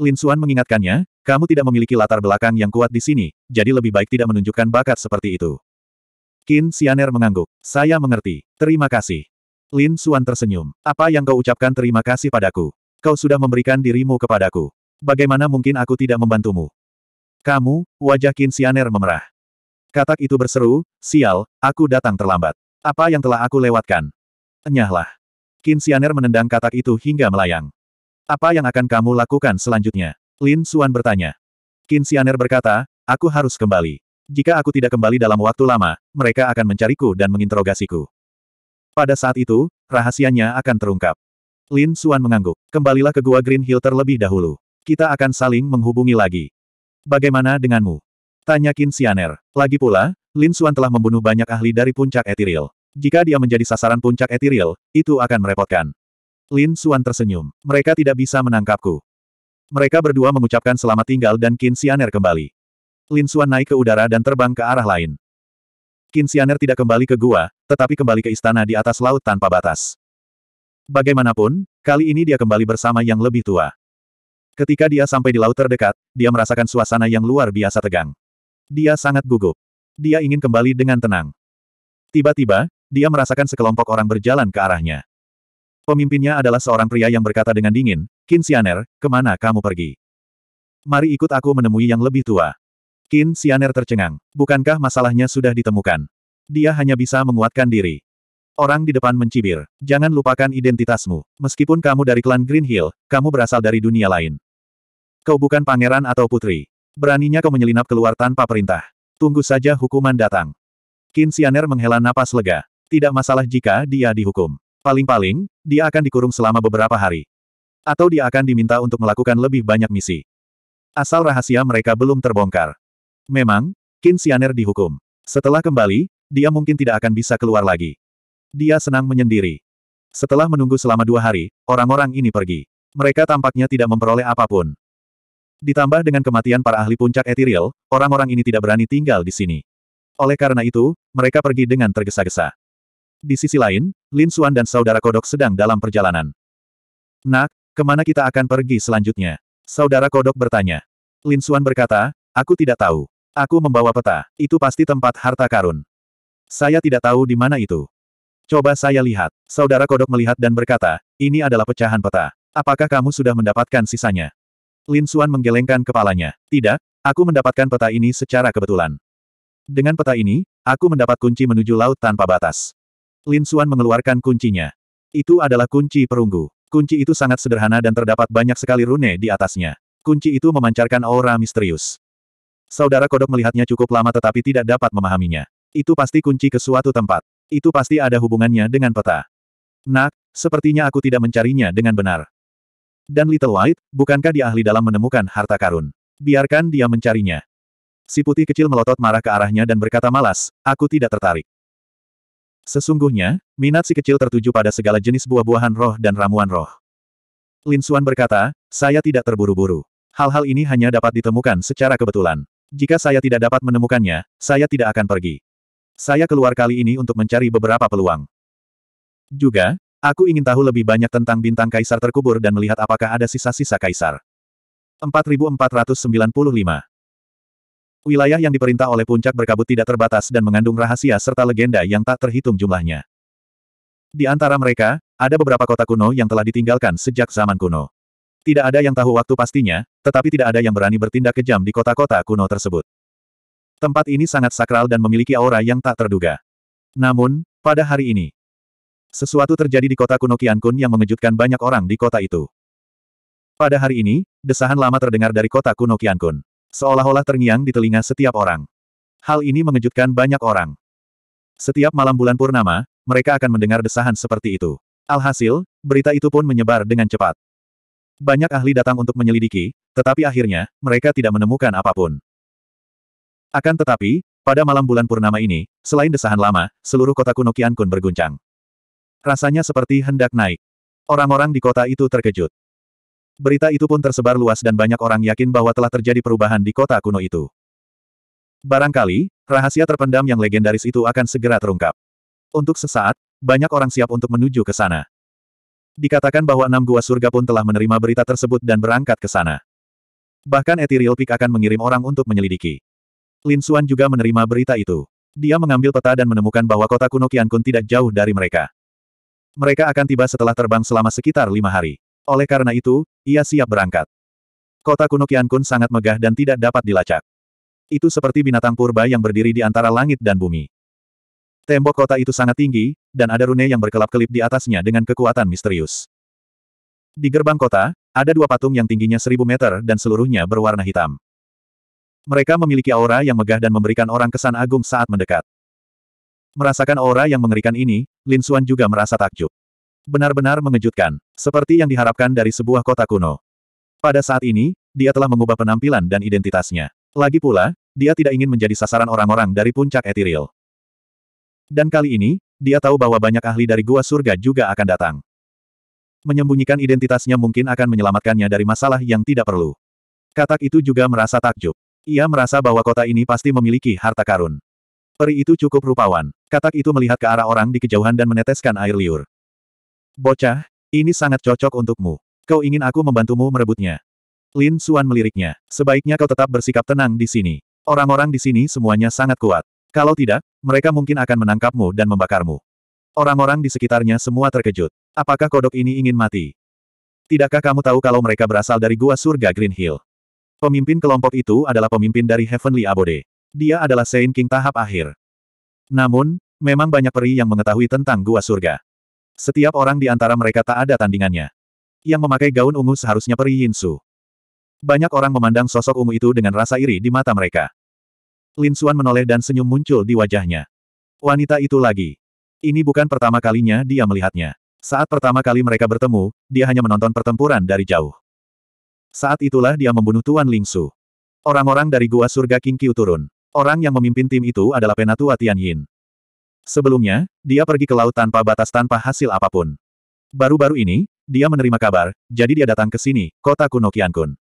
Lin Xuan mengingatkannya, kamu tidak memiliki latar belakang yang kuat di sini, jadi lebih baik tidak menunjukkan bakat seperti itu. Qin Xianer mengangguk. Saya mengerti. Terima kasih. Lin Xuan tersenyum. Apa yang kau ucapkan terima kasih padaku? Kau sudah memberikan dirimu kepadaku. Bagaimana mungkin aku tidak membantumu? Kamu, wajah Qin Xianer memerah. Katak itu berseru, sial, aku datang terlambat. Apa yang telah aku lewatkan? Enyahlah. Qin Xianer menendang katak itu hingga melayang. Apa yang akan kamu lakukan selanjutnya? Lin Xuan bertanya. Qin Xianer berkata, aku harus kembali. Jika aku tidak kembali dalam waktu lama, mereka akan mencariku dan menginterogasiku. Pada saat itu, rahasianya akan terungkap. Lin Suan mengangguk. Kembalilah ke Gua Green Hill terlebih dahulu. Kita akan saling menghubungi lagi. Bagaimana denganmu? Tanya Qin Xian'er. Lagi pula, Lin Suan telah membunuh banyak ahli dari puncak Ethereal. Jika dia menjadi sasaran puncak Ethereal, itu akan merepotkan. Lin Suan tersenyum. Mereka tidak bisa menangkapku. Mereka berdua mengucapkan selamat tinggal dan Qin Xian'er kembali. Lin Xuan naik ke udara dan terbang ke arah lain. Kinsianer tidak kembali ke gua, tetapi kembali ke istana di atas laut tanpa batas. Bagaimanapun, kali ini dia kembali bersama yang lebih tua. Ketika dia sampai di laut terdekat, dia merasakan suasana yang luar biasa tegang. Dia sangat gugup. Dia ingin kembali dengan tenang. Tiba-tiba, dia merasakan sekelompok orang berjalan ke arahnya. Pemimpinnya adalah seorang pria yang berkata dengan dingin, Kinsianer, kemana kamu pergi? Mari ikut aku menemui yang lebih tua. Qin Xianer tercengang. Bukankah masalahnya sudah ditemukan? Dia hanya bisa menguatkan diri. Orang di depan mencibir. Jangan lupakan identitasmu. Meskipun kamu dari klan Green Hill, kamu berasal dari dunia lain. Kau bukan pangeran atau putri. Beraninya kau menyelinap keluar tanpa perintah. Tunggu saja hukuman datang. Qin Xianer menghela napas lega. Tidak masalah jika dia dihukum. Paling-paling, dia akan dikurung selama beberapa hari. Atau dia akan diminta untuk melakukan lebih banyak misi. Asal rahasia mereka belum terbongkar. Memang, Qin Xianer dihukum. Setelah kembali, dia mungkin tidak akan bisa keluar lagi. Dia senang menyendiri. Setelah menunggu selama dua hari, orang-orang ini pergi. Mereka tampaknya tidak memperoleh apapun. Ditambah dengan kematian para ahli puncak etiril, orang-orang ini tidak berani tinggal di sini. Oleh karena itu, mereka pergi dengan tergesa-gesa. Di sisi lain, Lin Suan dan saudara Kodok sedang dalam perjalanan. Nak, kemana kita akan pergi selanjutnya? Saudara Kodok bertanya. Lin Suan berkata, aku tidak tahu. Aku membawa peta. Itu pasti tempat harta karun. Saya tidak tahu di mana itu. Coba saya lihat. Saudara kodok melihat dan berkata, ini adalah pecahan peta. Apakah kamu sudah mendapatkan sisanya? Lin Xuan menggelengkan kepalanya. Tidak, aku mendapatkan peta ini secara kebetulan. Dengan peta ini, aku mendapat kunci menuju laut tanpa batas. Lin Xuan mengeluarkan kuncinya. Itu adalah kunci perunggu. Kunci itu sangat sederhana dan terdapat banyak sekali rune di atasnya. Kunci itu memancarkan aura misterius. Saudara kodok melihatnya cukup lama tetapi tidak dapat memahaminya. Itu pasti kunci ke suatu tempat. Itu pasti ada hubungannya dengan peta. Nak, sepertinya aku tidak mencarinya dengan benar. Dan Little White, bukankah dia ahli dalam menemukan harta karun? Biarkan dia mencarinya. Si putih kecil melotot marah ke arahnya dan berkata malas, aku tidak tertarik. Sesungguhnya, minat si kecil tertuju pada segala jenis buah-buahan roh dan ramuan roh. Lin Suan berkata, saya tidak terburu-buru. Hal-hal ini hanya dapat ditemukan secara kebetulan. Jika saya tidak dapat menemukannya, saya tidak akan pergi. Saya keluar kali ini untuk mencari beberapa peluang. Juga, aku ingin tahu lebih banyak tentang bintang kaisar terkubur dan melihat apakah ada sisa-sisa kaisar. 4495 Wilayah yang diperintah oleh puncak berkabut tidak terbatas dan mengandung rahasia serta legenda yang tak terhitung jumlahnya. Di antara mereka, ada beberapa kota kuno yang telah ditinggalkan sejak zaman kuno. Tidak ada yang tahu waktu pastinya, tetapi tidak ada yang berani bertindak kejam di kota-kota kuno tersebut. Tempat ini sangat sakral dan memiliki aura yang tak terduga. Namun, pada hari ini, sesuatu terjadi di kota kuno Kun yang mengejutkan banyak orang di kota itu. Pada hari ini, desahan lama terdengar dari kota kuno Kun, Seolah-olah terngiang di telinga setiap orang. Hal ini mengejutkan banyak orang. Setiap malam bulan purnama, mereka akan mendengar desahan seperti itu. Alhasil, berita itu pun menyebar dengan cepat. Banyak ahli datang untuk menyelidiki, tetapi akhirnya, mereka tidak menemukan apapun. Akan tetapi, pada malam bulan purnama ini, selain desahan lama, seluruh kota kuno Kun berguncang. Rasanya seperti hendak naik. Orang-orang di kota itu terkejut. Berita itu pun tersebar luas dan banyak orang yakin bahwa telah terjadi perubahan di kota kuno itu. Barangkali, rahasia terpendam yang legendaris itu akan segera terungkap. Untuk sesaat, banyak orang siap untuk menuju ke sana. Dikatakan bahwa enam gua surga pun telah menerima berita tersebut dan berangkat ke sana. Bahkan Ethereal Peak akan mengirim orang untuk menyelidiki. Lin Xuan juga menerima berita itu. Dia mengambil peta dan menemukan bahwa kota kuno Kun tidak jauh dari mereka. Mereka akan tiba setelah terbang selama sekitar lima hari. Oleh karena itu, ia siap berangkat. Kota kuno Kun sangat megah dan tidak dapat dilacak. Itu seperti binatang purba yang berdiri di antara langit dan bumi. Tembok kota itu sangat tinggi, dan ada rune yang berkelap-kelip di atasnya dengan kekuatan misterius. Di gerbang kota, ada dua patung yang tingginya seribu meter dan seluruhnya berwarna hitam. Mereka memiliki aura yang megah dan memberikan orang kesan agung saat mendekat. Merasakan aura yang mengerikan ini, Lin Xuan juga merasa takjub. Benar-benar mengejutkan, seperti yang diharapkan dari sebuah kota kuno. Pada saat ini, dia telah mengubah penampilan dan identitasnya. Lagi pula, dia tidak ingin menjadi sasaran orang-orang dari puncak Etiril. Dan kali ini, dia tahu bahwa banyak ahli dari gua surga juga akan datang. Menyembunyikan identitasnya mungkin akan menyelamatkannya dari masalah yang tidak perlu. Katak itu juga merasa takjub. Ia merasa bahwa kota ini pasti memiliki harta karun. Peri itu cukup rupawan. Katak itu melihat ke arah orang di kejauhan dan meneteskan air liur. Bocah, ini sangat cocok untukmu. Kau ingin aku membantumu merebutnya. Lin Suan meliriknya. Sebaiknya kau tetap bersikap tenang di sini. Orang-orang di sini semuanya sangat kuat. Kalau tidak, mereka mungkin akan menangkapmu dan membakarmu. Orang-orang di sekitarnya semua terkejut. Apakah kodok ini ingin mati? Tidakkah kamu tahu kalau mereka berasal dari gua surga Green Hill? Pemimpin kelompok itu adalah pemimpin dari Heavenly Abode. Dia adalah Saint King tahap akhir. Namun, memang banyak peri yang mengetahui tentang gua surga. Setiap orang di antara mereka tak ada tandingannya. Yang memakai gaun ungu seharusnya peri Yinsu. Banyak orang memandang sosok ungu itu dengan rasa iri di mata mereka. Lin Suan menoleh dan senyum muncul di wajahnya. Wanita itu lagi. Ini bukan pertama kalinya dia melihatnya. Saat pertama kali mereka bertemu, dia hanya menonton pertempuran dari jauh. Saat itulah dia membunuh Tuan Ling Su. Orang-orang dari Gua Surga King Qiu turun. Orang yang memimpin tim itu adalah Penatua Tian Yin. Sebelumnya, dia pergi ke laut tanpa batas tanpa hasil apapun. Baru-baru ini, dia menerima kabar, jadi dia datang ke sini, kota kuno Qiankun.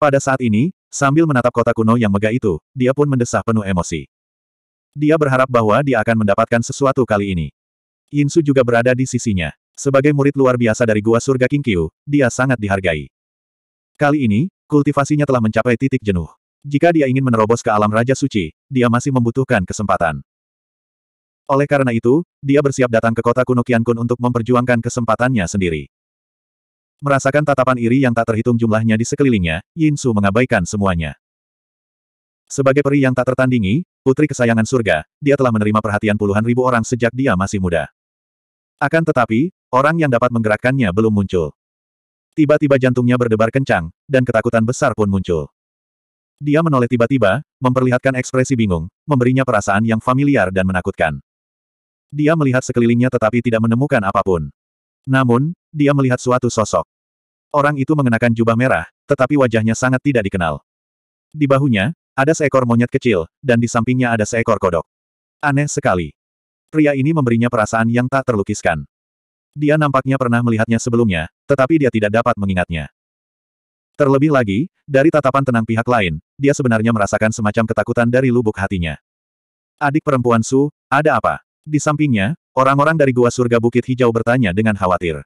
Pada saat ini, Sambil menatap kota kuno yang megah itu, dia pun mendesah penuh emosi. Dia berharap bahwa dia akan mendapatkan sesuatu kali ini. Yinsu juga berada di sisinya. Sebagai murid luar biasa dari Gua Surga King Kyu, dia sangat dihargai. Kali ini, kultivasinya telah mencapai titik jenuh. Jika dia ingin menerobos ke alam Raja Suci, dia masih membutuhkan kesempatan. Oleh karena itu, dia bersiap datang ke kota kuno Kun untuk memperjuangkan kesempatannya sendiri. Merasakan tatapan iri yang tak terhitung jumlahnya di sekelilingnya, Yin Su mengabaikan semuanya. Sebagai peri yang tak tertandingi, putri kesayangan surga, dia telah menerima perhatian puluhan ribu orang sejak dia masih muda. Akan tetapi, orang yang dapat menggerakkannya belum muncul. Tiba-tiba jantungnya berdebar kencang, dan ketakutan besar pun muncul. Dia menoleh tiba-tiba, memperlihatkan ekspresi bingung, memberinya perasaan yang familiar dan menakutkan. Dia melihat sekelilingnya tetapi tidak menemukan apapun. Namun, dia melihat suatu sosok. Orang itu mengenakan jubah merah, tetapi wajahnya sangat tidak dikenal. Di bahunya, ada seekor monyet kecil, dan di sampingnya ada seekor kodok. Aneh sekali. Pria ini memberinya perasaan yang tak terlukiskan. Dia nampaknya pernah melihatnya sebelumnya, tetapi dia tidak dapat mengingatnya. Terlebih lagi, dari tatapan tenang pihak lain, dia sebenarnya merasakan semacam ketakutan dari lubuk hatinya. Adik perempuan Su, ada apa? Di sampingnya, orang-orang dari Gua Surga Bukit Hijau bertanya dengan khawatir.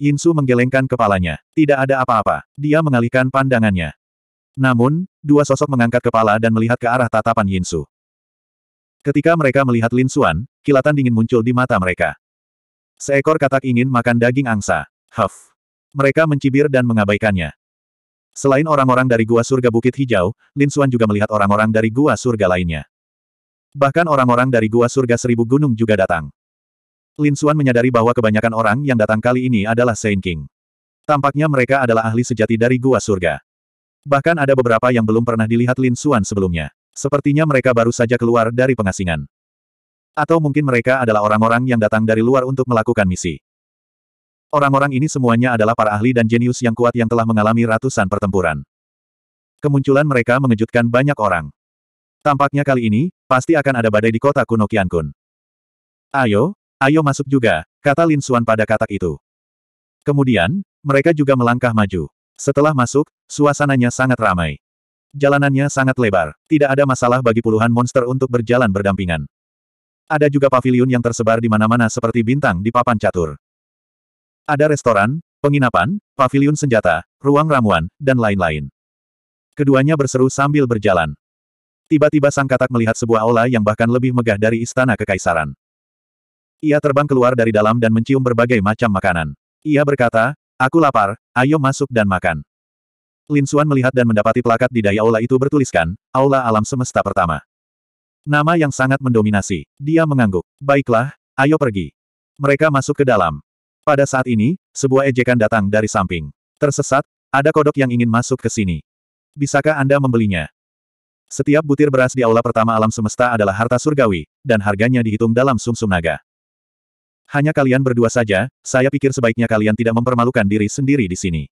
Yinsu menggelengkan kepalanya. Tidak ada apa-apa. Dia mengalihkan pandangannya. Namun, dua sosok mengangkat kepala dan melihat ke arah tatapan Yinsu. Ketika mereka melihat Lin Xuan, kilatan dingin muncul di mata mereka. Seekor katak ingin makan daging angsa. Huff. Mereka mencibir dan mengabaikannya. Selain orang-orang dari Gua Surga Bukit Hijau, Lin Xuan juga melihat orang-orang dari Gua Surga lainnya. Bahkan orang-orang dari Gua Surga Seribu Gunung juga datang. Lin Xuan menyadari bahwa kebanyakan orang yang datang kali ini adalah Saint King. Tampaknya mereka adalah ahli sejati dari Gua Surga. Bahkan ada beberapa yang belum pernah dilihat Lin Xuan sebelumnya. Sepertinya mereka baru saja keluar dari pengasingan. Atau mungkin mereka adalah orang-orang yang datang dari luar untuk melakukan misi. Orang-orang ini semuanya adalah para ahli dan jenius yang kuat yang telah mengalami ratusan pertempuran. Kemunculan mereka mengejutkan banyak orang. Tampaknya kali ini, pasti akan ada badai di kota kuno Qiankun. Ayo, Ayo masuk juga, kata Lin Xuan pada katak itu. Kemudian, mereka juga melangkah maju. Setelah masuk, suasananya sangat ramai. Jalanannya sangat lebar, tidak ada masalah bagi puluhan monster untuk berjalan berdampingan. Ada juga pavilion yang tersebar di mana-mana seperti bintang di papan catur. Ada restoran, penginapan, pavilion senjata, ruang ramuan, dan lain-lain. Keduanya berseru sambil berjalan. Tiba-tiba sang katak melihat sebuah aula yang bahkan lebih megah dari istana kekaisaran. Ia terbang keluar dari dalam dan mencium berbagai macam makanan. Ia berkata, aku lapar, ayo masuk dan makan. Lin Xuan melihat dan mendapati plakat di daya aula itu bertuliskan, Aula Alam Semesta Pertama. Nama yang sangat mendominasi. Dia mengangguk. Baiklah, ayo pergi. Mereka masuk ke dalam. Pada saat ini, sebuah ejekan datang dari samping. Tersesat, ada kodok yang ingin masuk ke sini. Bisakah Anda membelinya? Setiap butir beras di aula pertama alam semesta adalah harta surgawi, dan harganya dihitung dalam sumsum -sum naga. Hanya kalian berdua saja, saya pikir sebaiknya kalian tidak mempermalukan diri sendiri di sini.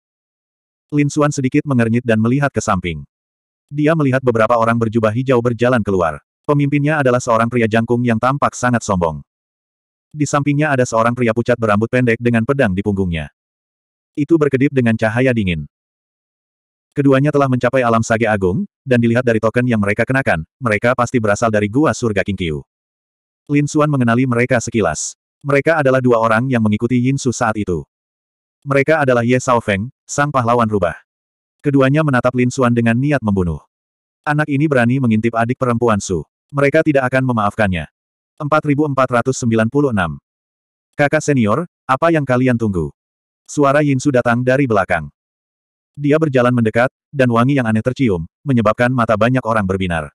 Lin Xuan sedikit mengernyit dan melihat ke samping. Dia melihat beberapa orang berjubah hijau berjalan keluar. Pemimpinnya adalah seorang pria jangkung yang tampak sangat sombong. Di sampingnya ada seorang pria pucat berambut pendek dengan pedang di punggungnya. Itu berkedip dengan cahaya dingin. Keduanya telah mencapai alam sage agung, dan dilihat dari token yang mereka kenakan, mereka pasti berasal dari gua surga Kinkyu. Lin Xuan mengenali mereka sekilas. Mereka adalah dua orang yang mengikuti Yin Su saat itu. Mereka adalah Ye Feng, sang pahlawan rubah. Keduanya menatap Lin Xuan dengan niat membunuh. Anak ini berani mengintip adik perempuan Su. Mereka tidak akan memaafkannya. 4496. Kakak senior, apa yang kalian tunggu? Suara Yin Su datang dari belakang. Dia berjalan mendekat, dan wangi yang aneh tercium, menyebabkan mata banyak orang berbinar.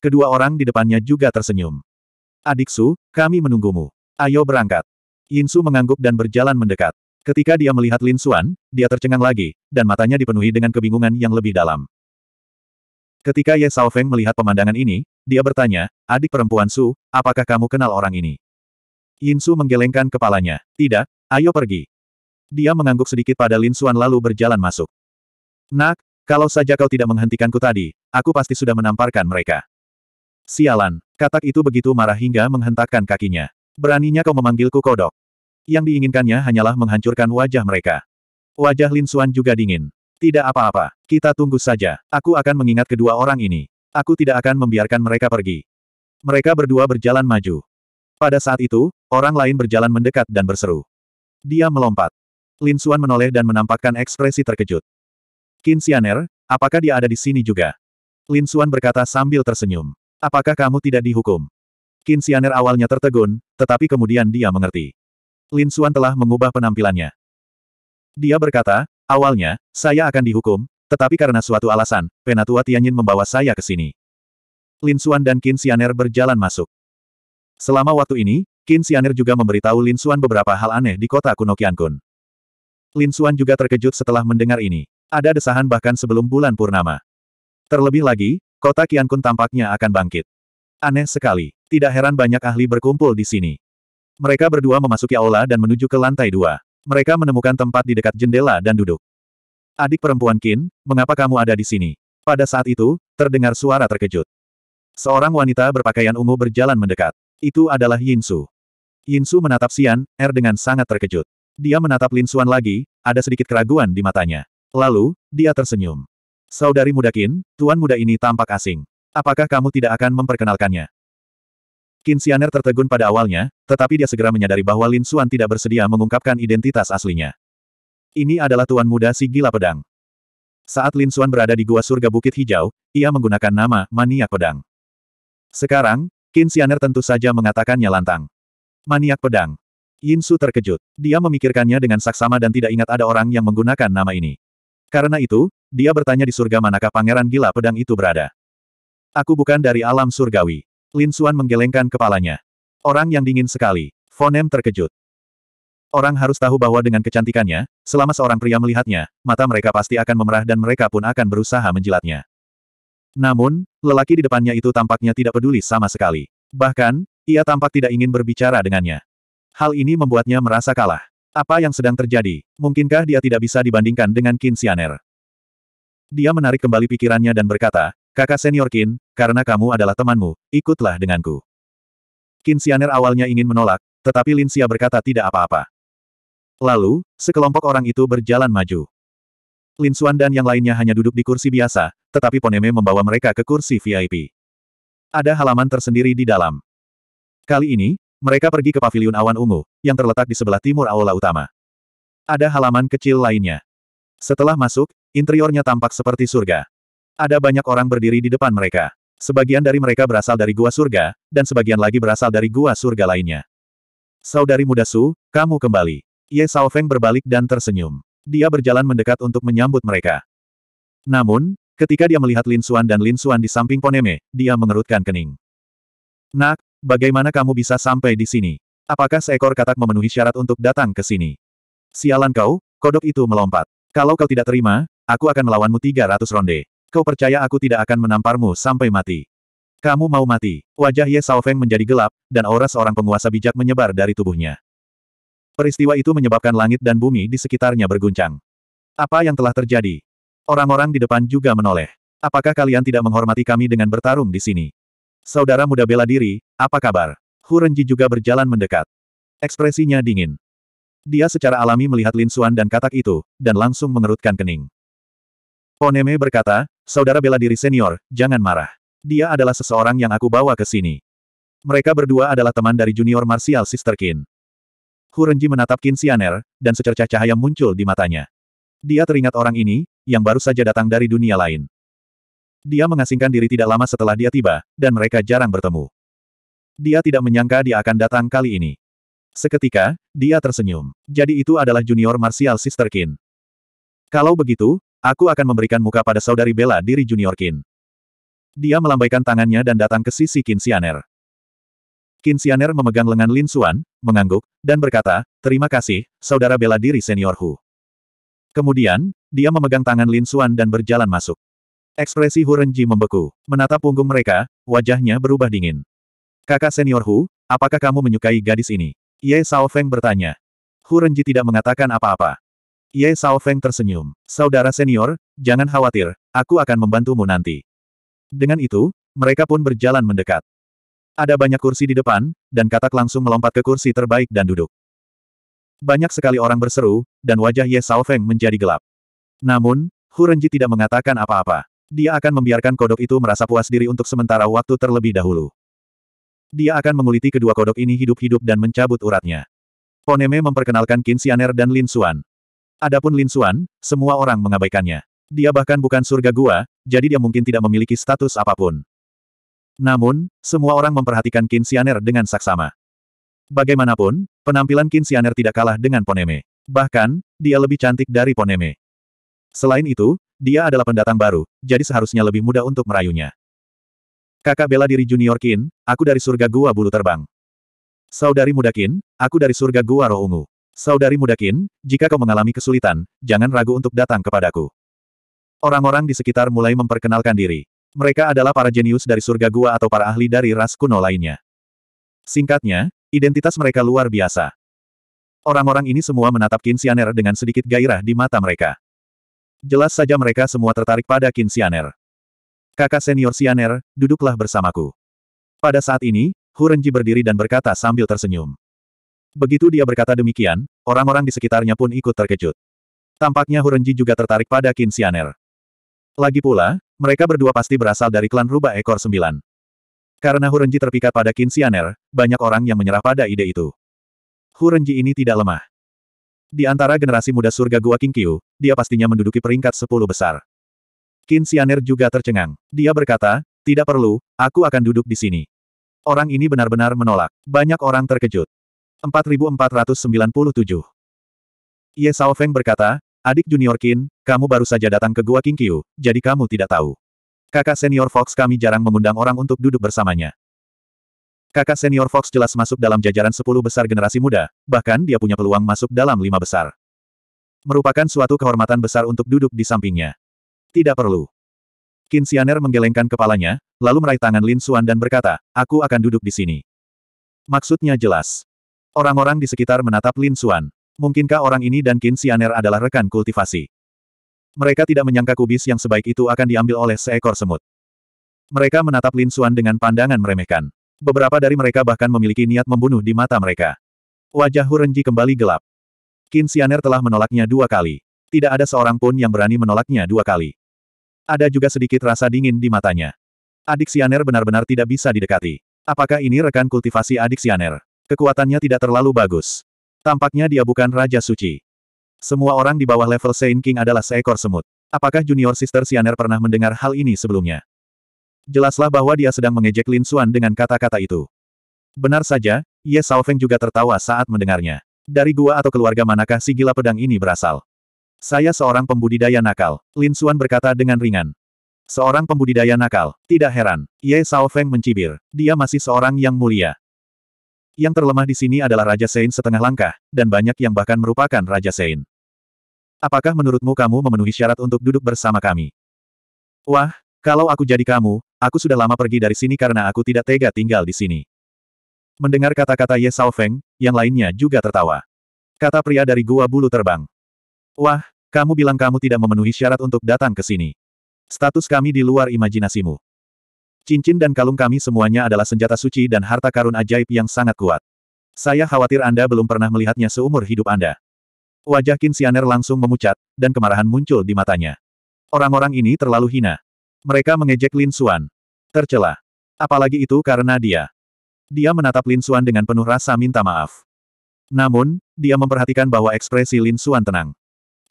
Kedua orang di depannya juga tersenyum. Adik Su, kami menunggumu. Ayo berangkat. Yinsu mengangguk dan berjalan mendekat. Ketika dia melihat Lin Xuan, dia tercengang lagi, dan matanya dipenuhi dengan kebingungan yang lebih dalam. Ketika Ye Feng melihat pemandangan ini, dia bertanya, adik perempuan Su, apakah kamu kenal orang ini? Yinsu menggelengkan kepalanya. Tidak, ayo pergi. Dia mengangguk sedikit pada Lin Xuan lalu berjalan masuk. Nak, kalau saja kau tidak menghentikanku tadi, aku pasti sudah menamparkan mereka. Sialan, katak itu begitu marah hingga menghentakkan kakinya. Beraninya kau memanggilku kodok. Yang diinginkannya hanyalah menghancurkan wajah mereka. Wajah Lin Suan juga dingin. Tidak apa-apa, kita tunggu saja. Aku akan mengingat kedua orang ini. Aku tidak akan membiarkan mereka pergi. Mereka berdua berjalan maju. Pada saat itu, orang lain berjalan mendekat dan berseru. Dia melompat. Lin Suan menoleh dan menampakkan ekspresi terkejut. Qin Xianer, apakah dia ada di sini juga? Lin Suan berkata sambil tersenyum. Apakah kamu tidak dihukum? Qin Xianer awalnya tertegun, tetapi kemudian dia mengerti. Lin Xuan telah mengubah penampilannya. Dia berkata, awalnya, saya akan dihukum, tetapi karena suatu alasan, Penatua Tianyin membawa saya ke sini. Lin Xuan dan Qin Xianer berjalan masuk. Selama waktu ini, Qin Xianer juga memberitahu Lin Xuan beberapa hal aneh di kota kuno Qiankun. Lin Xuan juga terkejut setelah mendengar ini. Ada desahan bahkan sebelum bulan purnama. Terlebih lagi, kota Qiankun tampaknya akan bangkit. Aneh sekali. Tidak heran banyak ahli berkumpul di sini. Mereka berdua memasuki aula dan menuju ke lantai dua. Mereka menemukan tempat di dekat jendela dan duduk. Adik perempuan Kin, mengapa kamu ada di sini? Pada saat itu, terdengar suara terkejut. Seorang wanita berpakaian ungu berjalan mendekat. Itu adalah Yinsu. Yinsu menatap sian Er dengan sangat terkejut. Dia menatap Lin Xuan lagi, ada sedikit keraguan di matanya. Lalu, dia tersenyum. Saudari muda kin, tuan muda ini tampak asing. Apakah kamu tidak akan memperkenalkannya? Kinsianer tertegun pada awalnya, tetapi dia segera menyadari bahwa Lin Xuan tidak bersedia mengungkapkan identitas aslinya. Ini adalah tuan muda si gila pedang. Saat Lin Xuan berada di gua surga Bukit Hijau, ia menggunakan nama Maniak Pedang. Sekarang, Kinsianer tentu saja mengatakannya lantang. Maniak Pedang. Yin Su terkejut. Dia memikirkannya dengan saksama dan tidak ingat ada orang yang menggunakan nama ini. Karena itu, dia bertanya di surga manakah pangeran gila pedang itu berada. Aku bukan dari alam surgawi. Lin Xuan menggelengkan kepalanya. Orang yang dingin sekali. Fonem terkejut. Orang harus tahu bahwa dengan kecantikannya, selama seorang pria melihatnya, mata mereka pasti akan memerah dan mereka pun akan berusaha menjilatnya. Namun, lelaki di depannya itu tampaknya tidak peduli sama sekali. Bahkan, ia tampak tidak ingin berbicara dengannya. Hal ini membuatnya merasa kalah. Apa yang sedang terjadi? Mungkinkah dia tidak bisa dibandingkan dengan Kinsianer? Dia menarik kembali pikirannya dan berkata, Kakak senior Qin, karena kamu adalah temanmu, ikutlah denganku. Qin Xianer awalnya ingin menolak, tetapi Lin Xia berkata tidak apa-apa. Lalu, sekelompok orang itu berjalan maju. Lin Xuan dan yang lainnya hanya duduk di kursi biasa, tetapi Poneme membawa mereka ke kursi VIP. Ada halaman tersendiri di dalam. Kali ini, mereka pergi ke paviliun awan ungu, yang terletak di sebelah timur aula utama. Ada halaman kecil lainnya. Setelah masuk, interiornya tampak seperti surga. Ada banyak orang berdiri di depan mereka. Sebagian dari mereka berasal dari gua surga, dan sebagian lagi berasal dari gua surga lainnya. Saudari muda Su, kamu kembali. Ye Feng berbalik dan tersenyum. Dia berjalan mendekat untuk menyambut mereka. Namun, ketika dia melihat Lin Suan dan Lin Suan di samping Poneme, dia mengerutkan kening. Nak, bagaimana kamu bisa sampai di sini? Apakah seekor katak memenuhi syarat untuk datang ke sini? Sialan kau, kodok itu melompat. Kalau kau tidak terima, aku akan melawanmu 300 ronde. Kau percaya aku tidak akan menamparmu sampai mati? Kamu mau mati. Wajah Ye Feng menjadi gelap, dan aura seorang penguasa bijak menyebar dari tubuhnya. Peristiwa itu menyebabkan langit dan bumi di sekitarnya berguncang. Apa yang telah terjadi? Orang-orang di depan juga menoleh. Apakah kalian tidak menghormati kami dengan bertarung di sini? Saudara muda bela diri, apa kabar? Hu Renji juga berjalan mendekat. Ekspresinya dingin. Dia secara alami melihat Lin Suan dan katak itu, dan langsung mengerutkan kening. Poneme berkata, Saudara bela diri senior, jangan marah. Dia adalah seseorang yang aku bawa ke sini. Mereka berdua adalah teman dari junior martial Sister Qin. Hurenji menatap Kin Sianer, dan secercah cahaya muncul di matanya. Dia teringat orang ini, yang baru saja datang dari dunia lain. Dia mengasingkan diri tidak lama setelah dia tiba, dan mereka jarang bertemu. Dia tidak menyangka dia akan datang kali ini. Seketika, dia tersenyum. Jadi itu adalah junior martial Sister Kin. Kalau begitu, Aku akan memberikan muka pada saudari bela diri Junior Qin. Dia melambaikan tangannya dan datang ke sisi Qin Xianer. Qin Xianer memegang lengan Lin Xuan, mengangguk, dan berkata, Terima kasih, saudara bela diri senior Hu. Kemudian, dia memegang tangan Lin Xuan dan berjalan masuk. Ekspresi Hu Renji membeku. Menatap punggung mereka, wajahnya berubah dingin. Kakak senior Hu, apakah kamu menyukai gadis ini? Ye Sao Feng bertanya. Hu Renji tidak mengatakan apa-apa. Ye Sao Feng tersenyum. Saudara senior, jangan khawatir, aku akan membantumu nanti. Dengan itu, mereka pun berjalan mendekat. Ada banyak kursi di depan, dan katak langsung melompat ke kursi terbaik dan duduk. Banyak sekali orang berseru, dan wajah Ye Sao Feng menjadi gelap. Namun, Hu Renji tidak mengatakan apa-apa. Dia akan membiarkan kodok itu merasa puas diri untuk sementara waktu terlebih dahulu. Dia akan menguliti kedua kodok ini hidup-hidup dan mencabut uratnya. Poneme memperkenalkan Qin Xianer dan Lin Xuan. Adapun Lin Xuan, semua orang mengabaikannya. Dia bahkan bukan surga gua, jadi dia mungkin tidak memiliki status apapun. Namun, semua orang memperhatikan Qin Xianer dengan saksama. Bagaimanapun, penampilan Qin Xianer tidak kalah dengan Poneme. Bahkan, dia lebih cantik dari Poneme. Selain itu, dia adalah pendatang baru, jadi seharusnya lebih mudah untuk merayunya. Kakak bela diri junior Qin, aku dari surga gua bulu terbang. Saudari muda Qin, aku dari surga gua roh ungu. Saudari Mudakin, jika kau mengalami kesulitan, jangan ragu untuk datang kepadaku. Orang-orang di sekitar mulai memperkenalkan diri. Mereka adalah para jenius dari surga gua atau para ahli dari ras kuno lainnya. Singkatnya, identitas mereka luar biasa. Orang-orang ini semua menatap Kinsianer dengan sedikit gairah di mata mereka. Jelas saja mereka semua tertarik pada Kinsianer. Kakak senior Sianer, duduklah bersamaku. Pada saat ini, Hurenji berdiri dan berkata sambil tersenyum. Begitu dia berkata demikian, orang-orang di sekitarnya pun ikut terkejut. Tampaknya Hurenji juga tertarik pada Kinsianer. Lagi pula, mereka berdua pasti berasal dari klan Rubah Ekor Sembilan. Karena Hurenji terpikat pada Kinsianer, banyak orang yang menyerah pada ide itu. Hurenji ini tidak lemah. Di antara generasi muda surga Gua King Kingqiu, dia pastinya menduduki peringkat sepuluh besar. Kinsianer juga tercengang. Dia berkata, tidak perlu, aku akan duduk di sini. Orang ini benar-benar menolak. Banyak orang terkejut. 4497. Ye Sao Feng berkata, adik junior Qin, kamu baru saja datang ke Gua King Kiu, jadi kamu tidak tahu. Kakak senior Fox kami jarang mengundang orang untuk duduk bersamanya. Kakak senior Fox jelas masuk dalam jajaran 10 besar generasi muda, bahkan dia punya peluang masuk dalam lima besar. Merupakan suatu kehormatan besar untuk duduk di sampingnya. Tidak perlu. Qin Xianer menggelengkan kepalanya, lalu meraih tangan Lin Xuan dan berkata, aku akan duduk di sini. Maksudnya jelas. Orang-orang di sekitar menatap Lin Xuan. Mungkinkah orang ini dan Qin Xianer adalah rekan kultivasi? Mereka tidak menyangka kubis yang sebaik itu akan diambil oleh seekor semut. Mereka menatap Lin Xuan dengan pandangan meremehkan. Beberapa dari mereka bahkan memiliki niat membunuh di mata mereka. Wajah Hurenji kembali gelap. Qin Xianer telah menolaknya dua kali. Tidak ada seorang pun yang berani menolaknya dua kali. Ada juga sedikit rasa dingin di matanya. Adik Xianer benar-benar tidak bisa didekati. Apakah ini rekan kultivasi adik Xianer? Kekuatannya tidak terlalu bagus. Tampaknya dia bukan Raja Suci. Semua orang di bawah level Saint King adalah seekor semut. Apakah Junior Sister Sianer pernah mendengar hal ini sebelumnya? Jelaslah bahwa dia sedang mengejek Lin Xuan dengan kata-kata itu. Benar saja, Ye Feng juga tertawa saat mendengarnya. Dari gua atau keluarga manakah si gila pedang ini berasal? Saya seorang pembudidaya nakal, Lin Xuan berkata dengan ringan. Seorang pembudidaya nakal, tidak heran. Ye Feng mencibir, dia masih seorang yang mulia. Yang terlemah di sini adalah Raja Sein setengah langkah, dan banyak yang bahkan merupakan Raja Sein. Apakah menurutmu kamu memenuhi syarat untuk duduk bersama kami? Wah, kalau aku jadi kamu, aku sudah lama pergi dari sini karena aku tidak tega tinggal di sini. Mendengar kata-kata Ye Feng, yang lainnya juga tertawa. Kata pria dari gua bulu terbang. Wah, kamu bilang kamu tidak memenuhi syarat untuk datang ke sini. Status kami di luar imajinasimu. Cincin dan kalung kami semuanya adalah senjata suci dan harta karun ajaib yang sangat kuat. Saya khawatir Anda belum pernah melihatnya seumur hidup Anda. Wajah Kinsianer langsung memucat, dan kemarahan muncul di matanya. Orang-orang ini terlalu hina. Mereka mengejek Lin Suan. Tercela. Apalagi itu karena dia. Dia menatap Lin Suan dengan penuh rasa minta maaf. Namun, dia memperhatikan bahwa ekspresi Lin Suan tenang.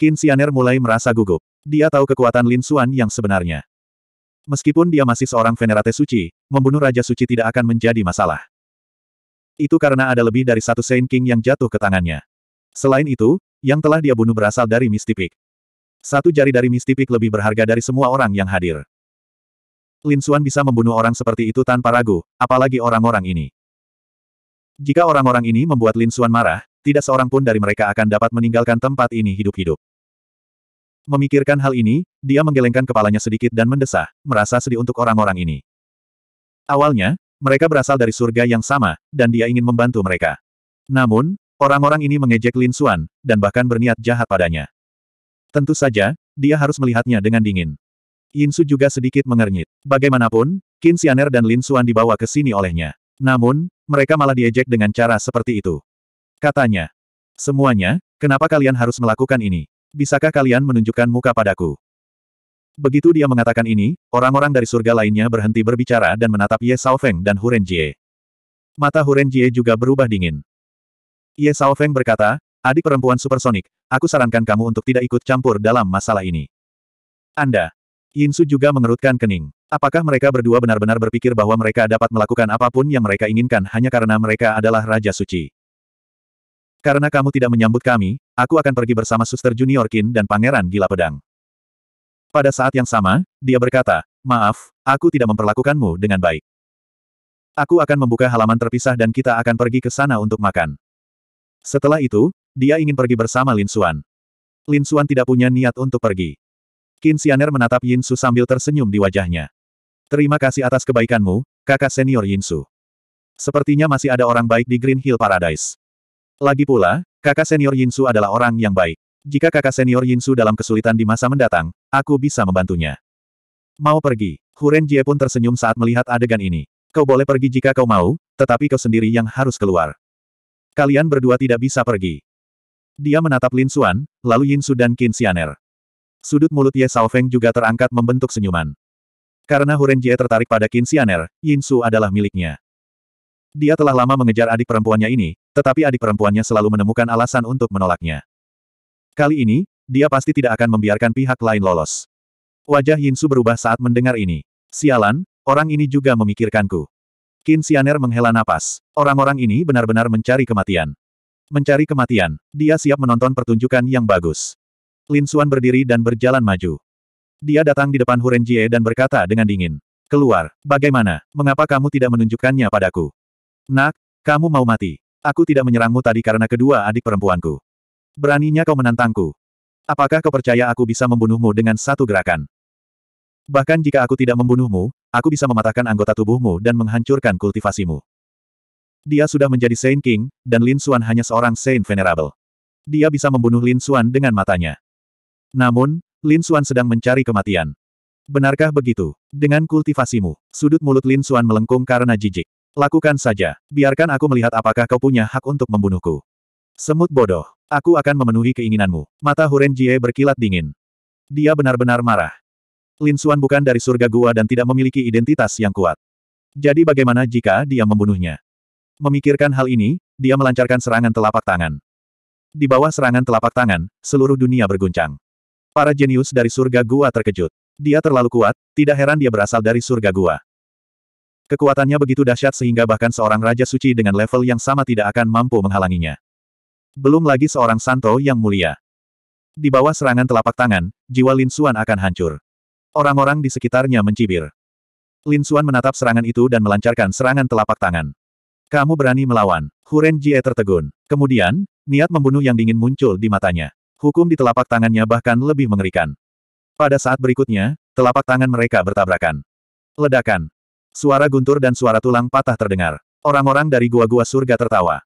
Kinsianer mulai merasa gugup. Dia tahu kekuatan Lin Suan yang sebenarnya. Meskipun dia masih seorang venerate suci, membunuh Raja Suci tidak akan menjadi masalah. Itu karena ada lebih dari satu Saint King yang jatuh ke tangannya. Selain itu, yang telah dia bunuh berasal dari Mistipik. Satu jari dari Mistipik lebih berharga dari semua orang yang hadir. Lin Xuan bisa membunuh orang seperti itu tanpa ragu, apalagi orang-orang ini. Jika orang-orang ini membuat Lin Xuan marah, tidak seorang pun dari mereka akan dapat meninggalkan tempat ini hidup-hidup. Memikirkan hal ini, dia menggelengkan kepalanya sedikit dan mendesah, merasa sedih untuk orang-orang ini. Awalnya, mereka berasal dari surga yang sama, dan dia ingin membantu mereka. Namun, orang-orang ini mengejek Lin Xuan, dan bahkan berniat jahat padanya. Tentu saja, dia harus melihatnya dengan dingin. Yin Su juga sedikit mengernyit. Bagaimanapun, Qin Xianer dan Lin Xuan dibawa ke sini olehnya. Namun, mereka malah diejek dengan cara seperti itu. Katanya, semuanya, kenapa kalian harus melakukan ini? Bisakah kalian menunjukkan muka padaku? Begitu dia mengatakan ini, orang-orang dari surga lainnya berhenti berbicara dan menatap Ye Feng dan Huren Jie. Mata Huren Jie juga berubah dingin. Ye Feng berkata, adik perempuan supersonik, aku sarankan kamu untuk tidak ikut campur dalam masalah ini. Anda. Yin Su juga mengerutkan kening. Apakah mereka berdua benar-benar berpikir bahwa mereka dapat melakukan apapun yang mereka inginkan hanya karena mereka adalah Raja Suci? Karena kamu tidak menyambut kami, aku akan pergi bersama Suster Junior Kin dan Pangeran Gila Pedang. Pada saat yang sama, dia berkata, Maaf, aku tidak memperlakukanmu dengan baik. Aku akan membuka halaman terpisah dan kita akan pergi ke sana untuk makan. Setelah itu, dia ingin pergi bersama Lin Suan. Lin Suan tidak punya niat untuk pergi. Qin Xianer menatap Yin Su sambil tersenyum di wajahnya. Terima kasih atas kebaikanmu, kakak senior Yin Su. Sepertinya masih ada orang baik di Green Hill Paradise. Lagi pula, kakak senior Yinsu adalah orang yang baik. Jika kakak senior Yinsu dalam kesulitan di masa mendatang, aku bisa membantunya. Mau pergi. Huren Jie pun tersenyum saat melihat adegan ini. Kau boleh pergi jika kau mau, tetapi kau sendiri yang harus keluar. Kalian berdua tidak bisa pergi. Dia menatap Lin Xuan, lalu Yinsu dan Qin Xianer. Sudut mulut Ye Feng juga terangkat membentuk senyuman. Karena Huren Jie tertarik pada Qin Xianer, Yinsu adalah miliknya. Dia telah lama mengejar adik perempuannya ini, tetapi adik perempuannya selalu menemukan alasan untuk menolaknya. Kali ini, dia pasti tidak akan membiarkan pihak lain lolos. Wajah Yinsu berubah saat mendengar ini. Sialan, orang ini juga memikirkanku. Qin Xianer menghela napas. Orang-orang ini benar-benar mencari kematian. Mencari kematian, dia siap menonton pertunjukan yang bagus. Lin Xuan berdiri dan berjalan maju. Dia datang di depan Huren Jie dan berkata dengan dingin. Keluar, bagaimana, mengapa kamu tidak menunjukkannya padaku? Nak, kamu mau mati. Aku tidak menyerangmu tadi karena kedua adik perempuanku. Beraninya kau menantangku. Apakah kau percaya aku bisa membunuhmu dengan satu gerakan? Bahkan jika aku tidak membunuhmu, aku bisa mematahkan anggota tubuhmu dan menghancurkan kultivasimu. Dia sudah menjadi Saint King, dan Lin Xuan hanya seorang Saint Venerable. Dia bisa membunuh Lin Xuan dengan matanya. Namun, Lin Xuan sedang mencari kematian. Benarkah begitu? Dengan kultivasimu, sudut mulut Lin Xuan melengkung karena jijik. Lakukan saja, biarkan aku melihat apakah kau punya hak untuk membunuhku. Semut bodoh, aku akan memenuhi keinginanmu. Mata Huren Jie berkilat dingin. Dia benar-benar marah. Lin Xuan bukan dari surga gua dan tidak memiliki identitas yang kuat. Jadi bagaimana jika dia membunuhnya? Memikirkan hal ini, dia melancarkan serangan telapak tangan. Di bawah serangan telapak tangan, seluruh dunia berguncang. Para jenius dari surga gua terkejut. Dia terlalu kuat, tidak heran dia berasal dari surga gua. Kekuatannya begitu dahsyat sehingga bahkan seorang Raja Suci dengan level yang sama tidak akan mampu menghalanginya. Belum lagi seorang Santo yang mulia. Di bawah serangan telapak tangan, jiwa Lin Suan akan hancur. Orang-orang di sekitarnya mencibir. Lin Suan menatap serangan itu dan melancarkan serangan telapak tangan. Kamu berani melawan. Huren Jie tertegun. Kemudian, niat membunuh yang dingin muncul di matanya. Hukum di telapak tangannya bahkan lebih mengerikan. Pada saat berikutnya, telapak tangan mereka bertabrakan. Ledakan. Suara guntur dan suara tulang patah terdengar. Orang-orang dari gua-gua surga tertawa.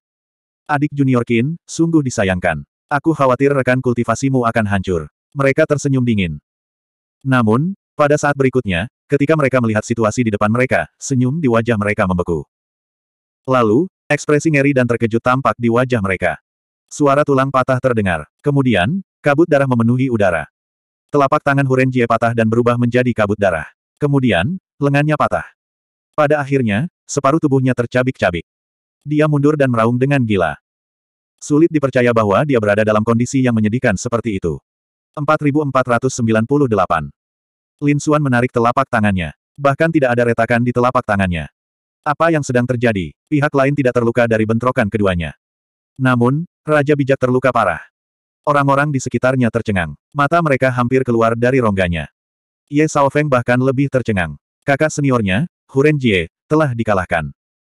Adik Junior Qin, sungguh disayangkan. Aku khawatir rekan kultivasimu akan hancur. Mereka tersenyum dingin. Namun, pada saat berikutnya, ketika mereka melihat situasi di depan mereka, senyum di wajah mereka membeku. Lalu, ekspresi ngeri dan terkejut tampak di wajah mereka. Suara tulang patah terdengar. Kemudian, kabut darah memenuhi udara. Telapak tangan Huren Jie patah dan berubah menjadi kabut darah. Kemudian, lengannya patah. Pada akhirnya, separuh tubuhnya tercabik-cabik. Dia mundur dan meraung dengan gila. Sulit dipercaya bahwa dia berada dalam kondisi yang menyedihkan seperti itu. 4498 Lin Suan menarik telapak tangannya. Bahkan tidak ada retakan di telapak tangannya. Apa yang sedang terjadi? Pihak lain tidak terluka dari bentrokan keduanya. Namun, Raja Bijak terluka parah. Orang-orang di sekitarnya tercengang. Mata mereka hampir keluar dari rongganya. Ye Feng bahkan lebih tercengang. Kakak seniornya, Huren Jie, telah dikalahkan.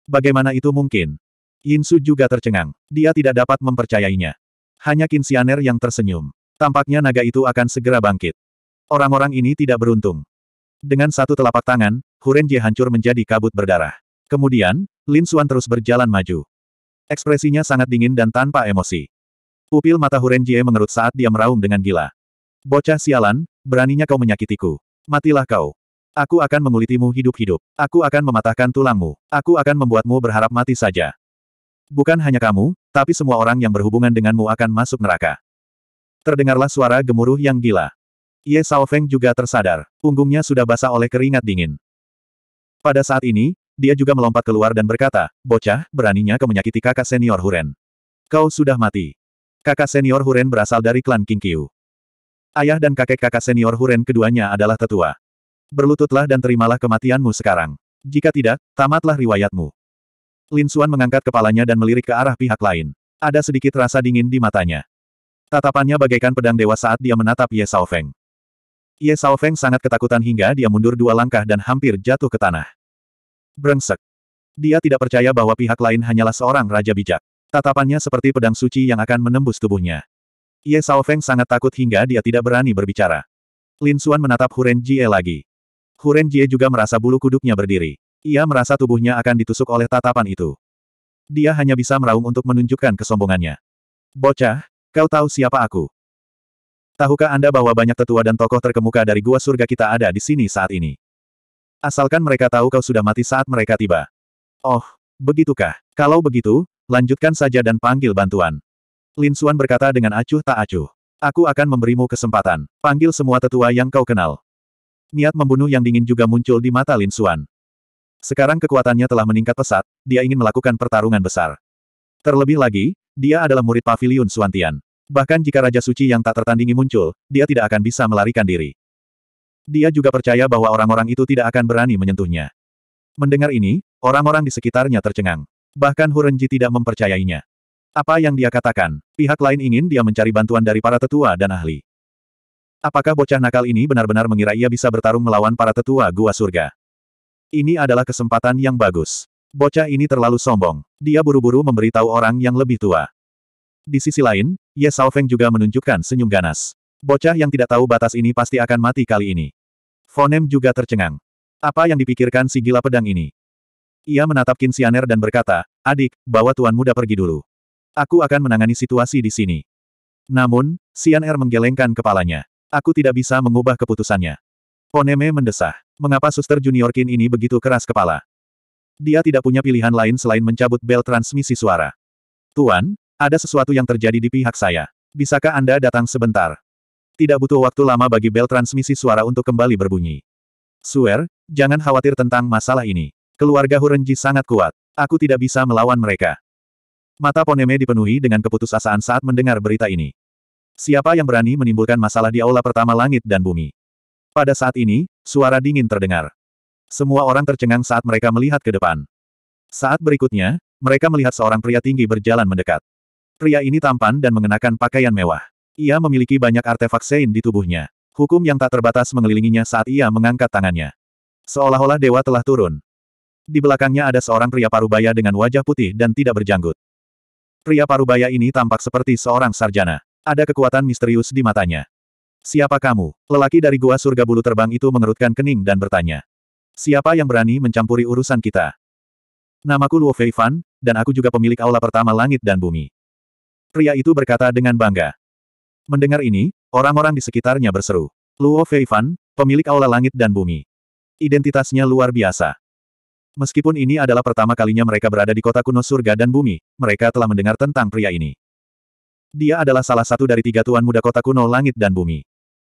Bagaimana itu mungkin? Yinsu juga tercengang. Dia tidak dapat mempercayainya. Hanya Kinsianer yang tersenyum. Tampaknya naga itu akan segera bangkit. Orang-orang ini tidak beruntung. Dengan satu telapak tangan, Huren Jie hancur menjadi kabut berdarah. Kemudian, Lin Suan terus berjalan maju. Ekspresinya sangat dingin dan tanpa emosi. Pupil mata Huren Jie mengerut saat dia meraung dengan gila. Bocah sialan, beraninya kau menyakitiku. Matilah kau. Aku akan mengulitimu hidup-hidup. Aku akan mematahkan tulangmu. Aku akan membuatmu berharap mati saja. Bukan hanya kamu, tapi semua orang yang berhubungan denganmu akan masuk neraka. Terdengarlah suara gemuruh yang gila. Ye Feng juga tersadar. Punggungnya sudah basah oleh keringat dingin. Pada saat ini, dia juga melompat keluar dan berkata, Bocah, beraninya kau menyakiti kakak senior Huren. Kau sudah mati. Kakak senior Huren berasal dari klan King Kingqiu. Ayah dan kakek kakak senior Huren keduanya adalah tetua. Berlututlah dan terimalah kematianmu sekarang. Jika tidak, tamatlah riwayatmu. Lin Xuan mengangkat kepalanya dan melirik ke arah pihak lain. Ada sedikit rasa dingin di matanya. Tatapannya bagaikan pedang dewa saat dia menatap Ye Feng. Ye Feng sangat ketakutan hingga dia mundur dua langkah dan hampir jatuh ke tanah. Brengsek. Dia tidak percaya bahwa pihak lain hanyalah seorang raja bijak. Tatapannya seperti pedang suci yang akan menembus tubuhnya. Ye Feng sangat takut hingga dia tidak berani berbicara. Lin Xuan menatap Huren Jie lagi. Huren Jie juga merasa bulu kuduknya berdiri. Ia merasa tubuhnya akan ditusuk oleh tatapan itu. Dia hanya bisa meraung untuk menunjukkan kesombongannya. Bocah, kau tahu siapa aku? Tahukah Anda bahwa banyak tetua dan tokoh terkemuka dari gua surga kita ada di sini saat ini? Asalkan mereka tahu kau sudah mati saat mereka tiba. Oh, begitukah? Kalau begitu, lanjutkan saja dan panggil bantuan. Lin Suan berkata dengan acuh tak acuh. Aku akan memberimu kesempatan. Panggil semua tetua yang kau kenal niat membunuh yang dingin juga muncul di mata Lin Xuan. Sekarang kekuatannya telah meningkat pesat, dia ingin melakukan pertarungan besar. Terlebih lagi, dia adalah murid pavilion Suantian. Bahkan jika Raja Suci yang tak tertandingi muncul, dia tidak akan bisa melarikan diri. Dia juga percaya bahwa orang-orang itu tidak akan berani menyentuhnya. Mendengar ini, orang-orang di sekitarnya tercengang. Bahkan Hurenji tidak mempercayainya. Apa yang dia katakan, pihak lain ingin dia mencari bantuan dari para tetua dan ahli. Apakah bocah nakal ini benar-benar mengira ia bisa bertarung melawan para tetua gua surga? Ini adalah kesempatan yang bagus. Bocah ini terlalu sombong. Dia buru-buru memberitahu orang yang lebih tua. Di sisi lain, Ye Feng juga menunjukkan senyum ganas. Bocah yang tidak tahu batas ini pasti akan mati kali ini. Fonem juga tercengang. Apa yang dipikirkan si gila pedang ini? Ia menatap Qin Xianer dan berkata, Adik, bawa tuan muda pergi dulu. Aku akan menangani situasi di sini. Namun, Xianer menggelengkan kepalanya. Aku tidak bisa mengubah keputusannya. Poneme mendesah. Mengapa suster junior Kin ini begitu keras kepala? Dia tidak punya pilihan lain selain mencabut bel transmisi suara. Tuan, ada sesuatu yang terjadi di pihak saya. Bisakah Anda datang sebentar? Tidak butuh waktu lama bagi bel transmisi suara untuk kembali berbunyi. Suer, jangan khawatir tentang masalah ini. Keluarga Hurenji sangat kuat. Aku tidak bisa melawan mereka. Mata Poneme dipenuhi dengan keputusasaan saat mendengar berita ini. Siapa yang berani menimbulkan masalah di aula pertama langit dan bumi? Pada saat ini, suara dingin terdengar. Semua orang tercengang saat mereka melihat ke depan. Saat berikutnya, mereka melihat seorang pria tinggi berjalan mendekat. Pria ini tampan dan mengenakan pakaian mewah. Ia memiliki banyak artefak sein di tubuhnya. Hukum yang tak terbatas mengelilinginya saat ia mengangkat tangannya. Seolah-olah dewa telah turun. Di belakangnya ada seorang pria parubaya dengan wajah putih dan tidak berjanggut. Pria parubaya ini tampak seperti seorang sarjana. Ada kekuatan misterius di matanya. Siapa kamu? Lelaki dari gua surga bulu terbang itu mengerutkan kening dan bertanya. Siapa yang berani mencampuri urusan kita? Namaku Luo Fei Fan, dan aku juga pemilik aula pertama langit dan bumi. Pria itu berkata dengan bangga. Mendengar ini, orang-orang di sekitarnya berseru. Luo Fei Fan, pemilik aula langit dan bumi. Identitasnya luar biasa. Meskipun ini adalah pertama kalinya mereka berada di kota kuno surga dan bumi, mereka telah mendengar tentang pria ini. Dia adalah salah satu dari tiga tuan muda kota kuno langit dan bumi.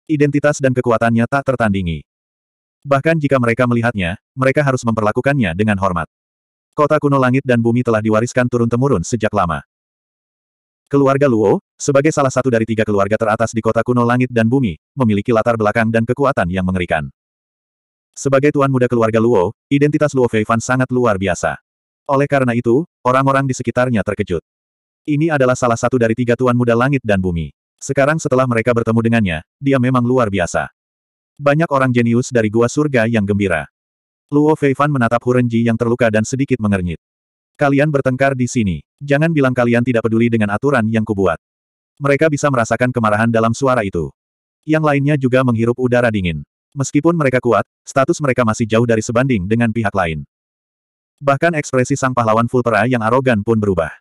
Identitas dan kekuatannya tak tertandingi. Bahkan jika mereka melihatnya, mereka harus memperlakukannya dengan hormat. Kota kuno langit dan bumi telah diwariskan turun-temurun sejak lama. Keluarga Luo, sebagai salah satu dari tiga keluarga teratas di kota kuno langit dan bumi, memiliki latar belakang dan kekuatan yang mengerikan. Sebagai tuan muda keluarga Luo, identitas Luo Feifan sangat luar biasa. Oleh karena itu, orang-orang di sekitarnya terkejut. Ini adalah salah satu dari tiga tuan muda langit dan bumi. Sekarang setelah mereka bertemu dengannya, dia memang luar biasa. Banyak orang jenius dari gua surga yang gembira. Luo Feifan menatap Hurenji yang terluka dan sedikit mengernyit. Kalian bertengkar di sini. Jangan bilang kalian tidak peduli dengan aturan yang kubuat. Mereka bisa merasakan kemarahan dalam suara itu. Yang lainnya juga menghirup udara dingin. Meskipun mereka kuat, status mereka masih jauh dari sebanding dengan pihak lain. Bahkan ekspresi sang pahlawan Fulpera yang arogan pun berubah.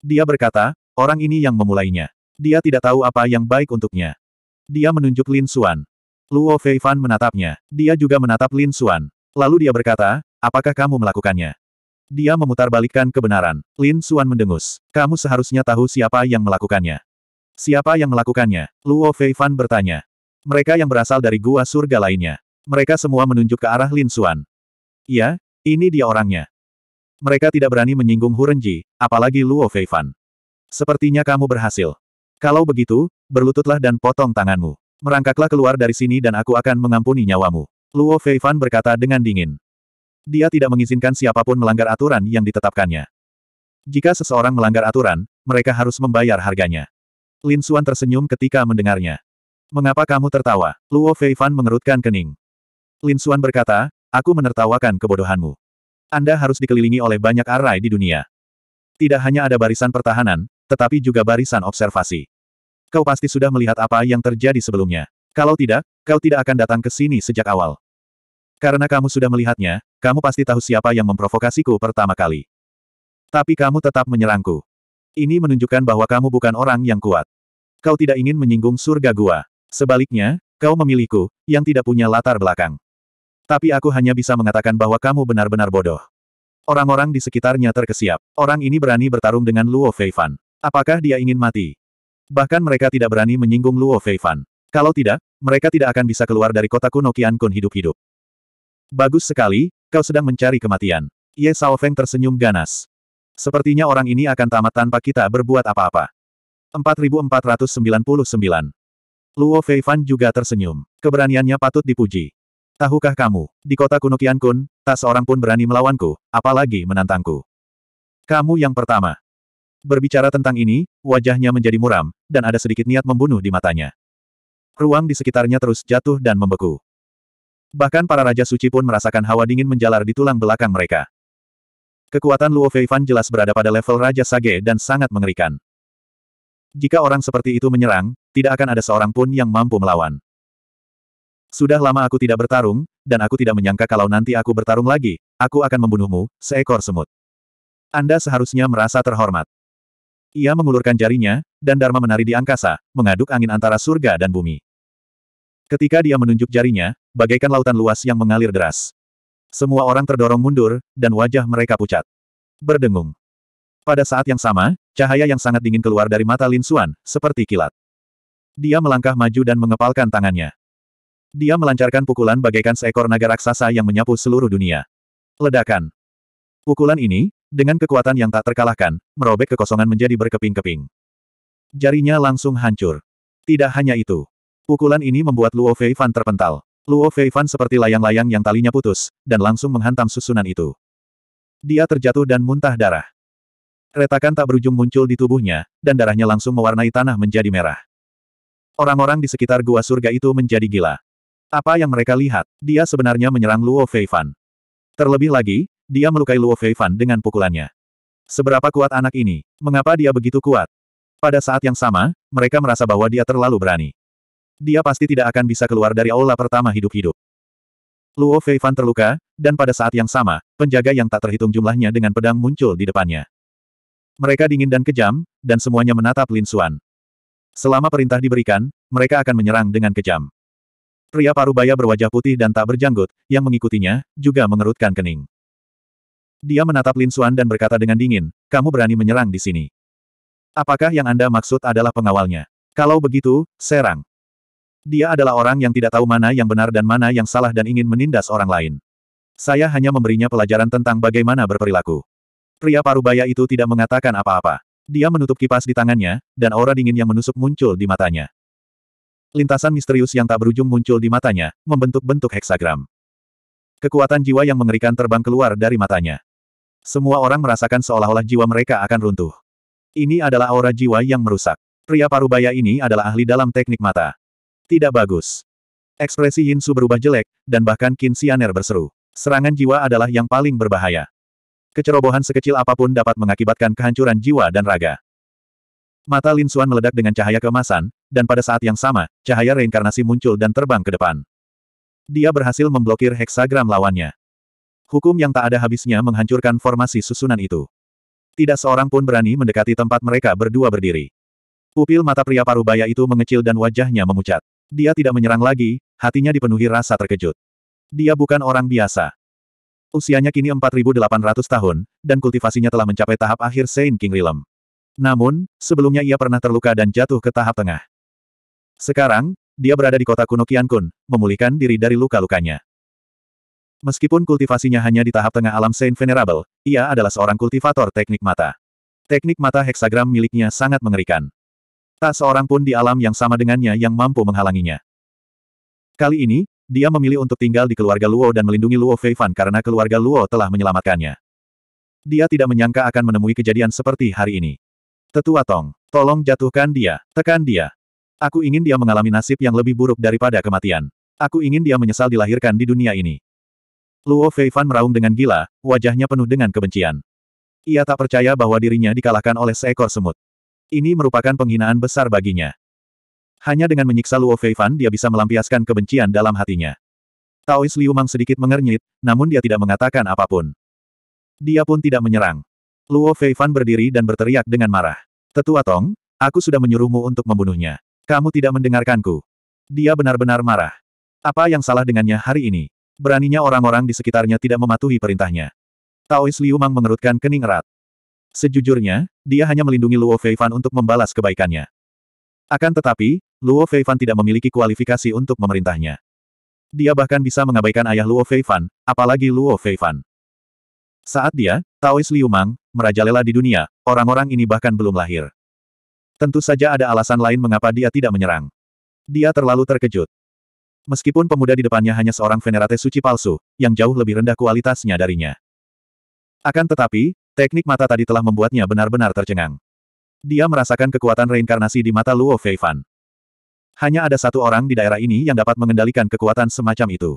Dia berkata, orang ini yang memulainya. Dia tidak tahu apa yang baik untuknya. Dia menunjuk Lin Xuan. Luo Feifan menatapnya. Dia juga menatap Lin Xuan. Lalu dia berkata, apakah kamu melakukannya? Dia memutarbalikkan kebenaran. Lin Xuan mendengus. Kamu seharusnya tahu siapa yang melakukannya. Siapa yang melakukannya? Luo Feifan bertanya. Mereka yang berasal dari gua surga lainnya. Mereka semua menunjuk ke arah Lin Xuan. Ya, ini dia orangnya. Mereka tidak berani menyinggung Hurenji, apalagi Luo Feifan. Sepertinya kamu berhasil. Kalau begitu, berlututlah dan potong tanganmu. Merangkaklah keluar dari sini dan aku akan mengampuni nyawamu. Luo Feifan berkata dengan dingin. Dia tidak mengizinkan siapapun melanggar aturan yang ditetapkannya. Jika seseorang melanggar aturan, mereka harus membayar harganya. Lin Xuan tersenyum ketika mendengarnya. Mengapa kamu tertawa? Luo Feifan mengerutkan kening. Lin Xuan berkata, aku menertawakan kebodohanmu. Anda harus dikelilingi oleh banyak arai di dunia. Tidak hanya ada barisan pertahanan, tetapi juga barisan observasi. Kau pasti sudah melihat apa yang terjadi sebelumnya. Kalau tidak, kau tidak akan datang ke sini sejak awal. Karena kamu sudah melihatnya, kamu pasti tahu siapa yang memprovokasiku pertama kali. Tapi kamu tetap menyerangku. Ini menunjukkan bahwa kamu bukan orang yang kuat. Kau tidak ingin menyinggung surga gua. Sebaliknya, kau memilihku, yang tidak punya latar belakang. Tapi aku hanya bisa mengatakan bahwa kamu benar-benar bodoh. Orang-orang di sekitarnya terkesiap. Orang ini berani bertarung dengan Luo Feifan. Apakah dia ingin mati? Bahkan mereka tidak berani menyinggung Luo Feifan. Kalau tidak, mereka tidak akan bisa keluar dari kota kuno Qian Kun hidup-hidup. Bagus sekali, kau sedang mencari kematian. Ye Sao Feng tersenyum ganas. Sepertinya orang ini akan tamat tanpa kita berbuat apa-apa. 4499. Luo Feifan juga tersenyum. Keberaniannya patut dipuji. Tahukah kamu, di kota kuno Kun, tak seorang pun berani melawanku, apalagi menantangku. Kamu yang pertama. Berbicara tentang ini, wajahnya menjadi muram, dan ada sedikit niat membunuh di matanya. Ruang di sekitarnya terus jatuh dan membeku. Bahkan para Raja Suci pun merasakan hawa dingin menjalar di tulang belakang mereka. Kekuatan Luo Feifan jelas berada pada level Raja Sage dan sangat mengerikan. Jika orang seperti itu menyerang, tidak akan ada seorang pun yang mampu melawan. Sudah lama aku tidak bertarung, dan aku tidak menyangka kalau nanti aku bertarung lagi, aku akan membunuhmu, seekor semut. Anda seharusnya merasa terhormat. Ia mengulurkan jarinya, dan Dharma menari di angkasa, mengaduk angin antara surga dan bumi. Ketika dia menunjuk jarinya, bagaikan lautan luas yang mengalir deras. Semua orang terdorong mundur, dan wajah mereka pucat. Berdengung. Pada saat yang sama, cahaya yang sangat dingin keluar dari mata Lin Suan, seperti kilat. Dia melangkah maju dan mengepalkan tangannya. Dia melancarkan pukulan bagaikan seekor naga raksasa yang menyapu seluruh dunia. Ledakan. Pukulan ini, dengan kekuatan yang tak terkalahkan, merobek kekosongan menjadi berkeping-keping. Jarinya langsung hancur. Tidak hanya itu. Pukulan ini membuat Luo Fei Fan terpental. Luo Fei Fan seperti layang-layang yang talinya putus, dan langsung menghantam susunan itu. Dia terjatuh dan muntah darah. Retakan tak berujung muncul di tubuhnya, dan darahnya langsung mewarnai tanah menjadi merah. Orang-orang di sekitar gua surga itu menjadi gila. Apa yang mereka lihat? Dia sebenarnya menyerang Luo Feifan. Terlebih lagi, dia melukai Luo Feifan dengan pukulannya. Seberapa kuat anak ini? Mengapa dia begitu kuat? Pada saat yang sama, mereka merasa bahwa dia terlalu berani. Dia pasti tidak akan bisa keluar dari aula pertama hidup-hidup. Luo Feifan terluka, dan pada saat yang sama, penjaga yang tak terhitung jumlahnya dengan pedang muncul di depannya. Mereka dingin dan kejam, dan semuanya menatap Lin Xuan. Selama perintah diberikan, mereka akan menyerang dengan kejam. Pria parubaya berwajah putih dan tak berjanggut, yang mengikutinya, juga mengerutkan kening. Dia menatap Lin Xuan dan berkata dengan dingin, kamu berani menyerang di sini. Apakah yang Anda maksud adalah pengawalnya? Kalau begitu, serang. Dia adalah orang yang tidak tahu mana yang benar dan mana yang salah dan ingin menindas orang lain. Saya hanya memberinya pelajaran tentang bagaimana berperilaku. Pria parubaya itu tidak mengatakan apa-apa. Dia menutup kipas di tangannya, dan aura dingin yang menusuk muncul di matanya. Lintasan misterius yang tak berujung muncul di matanya, membentuk bentuk heksagram. Kekuatan jiwa yang mengerikan terbang keluar dari matanya. Semua orang merasakan seolah-olah jiwa mereka akan runtuh. Ini adalah aura jiwa yang merusak. Pria parubaya ini adalah ahli dalam teknik mata. Tidak bagus. Ekspresi Yinsu berubah jelek, dan bahkan Qin Xianer berseru. Serangan jiwa adalah yang paling berbahaya. Kecerobohan sekecil apapun dapat mengakibatkan kehancuran jiwa dan raga. Mata Lin Xuan meledak dengan cahaya kemasan, dan pada saat yang sama, cahaya reinkarnasi muncul dan terbang ke depan. Dia berhasil memblokir heksagram lawannya. Hukum yang tak ada habisnya menghancurkan formasi susunan itu. Tidak seorang pun berani mendekati tempat mereka berdua berdiri. Pupil mata pria parubaya itu mengecil dan wajahnya memucat. Dia tidak menyerang lagi, hatinya dipenuhi rasa terkejut. Dia bukan orang biasa. Usianya kini 4.800 tahun, dan kultivasinya telah mencapai tahap akhir Saint King Realm. Namun, sebelumnya ia pernah terluka dan jatuh ke tahap tengah. Sekarang, dia berada di kota kuno Qiankun, memulihkan diri dari luka-lukanya. Meskipun kultivasinya hanya di tahap tengah alam Saint Venerable, ia adalah seorang kultivator teknik mata. Teknik mata heksagram miliknya sangat mengerikan. Tak seorang pun di alam yang sama dengannya yang mampu menghalanginya. Kali ini, dia memilih untuk tinggal di keluarga Luo dan melindungi Luo Feifan karena keluarga Luo telah menyelamatkannya. Dia tidak menyangka akan menemui kejadian seperti hari ini. Tetua Tong, tolong jatuhkan dia, tekan dia. Aku ingin dia mengalami nasib yang lebih buruk daripada kematian. Aku ingin dia menyesal dilahirkan di dunia ini. Luo Feifan meraung dengan gila, wajahnya penuh dengan kebencian. Ia tak percaya bahwa dirinya dikalahkan oleh seekor semut. Ini merupakan penghinaan besar baginya. Hanya dengan menyiksa Luo Feifan dia bisa melampiaskan kebencian dalam hatinya. Taois Liu Mang sedikit mengernyit, namun dia tidak mengatakan apapun. Dia pun tidak menyerang. Luo Feifan berdiri dan berteriak dengan marah. Tetua Tong, aku sudah menyuruhmu untuk membunuhnya. Kamu tidak mendengarkanku. Dia benar-benar marah. Apa yang salah dengannya hari ini? Beraninya orang-orang di sekitarnya tidak mematuhi perintahnya. Taois Liu Mang mengerutkan kening erat. Sejujurnya, dia hanya melindungi Luo Feifan untuk membalas kebaikannya. Akan tetapi, Luo Feifan tidak memiliki kualifikasi untuk memerintahnya. Dia bahkan bisa mengabaikan ayah Luo Feifan, apalagi Luo Feifan. Saat dia, Taois Liu Mang, merajalela di dunia, orang-orang ini bahkan belum lahir. Tentu saja ada alasan lain mengapa dia tidak menyerang. Dia terlalu terkejut. Meskipun pemuda di depannya hanya seorang venerate suci palsu, yang jauh lebih rendah kualitasnya darinya. Akan tetapi, teknik mata tadi telah membuatnya benar-benar tercengang. Dia merasakan kekuatan reinkarnasi di mata Luo Feifan. Hanya ada satu orang di daerah ini yang dapat mengendalikan kekuatan semacam itu.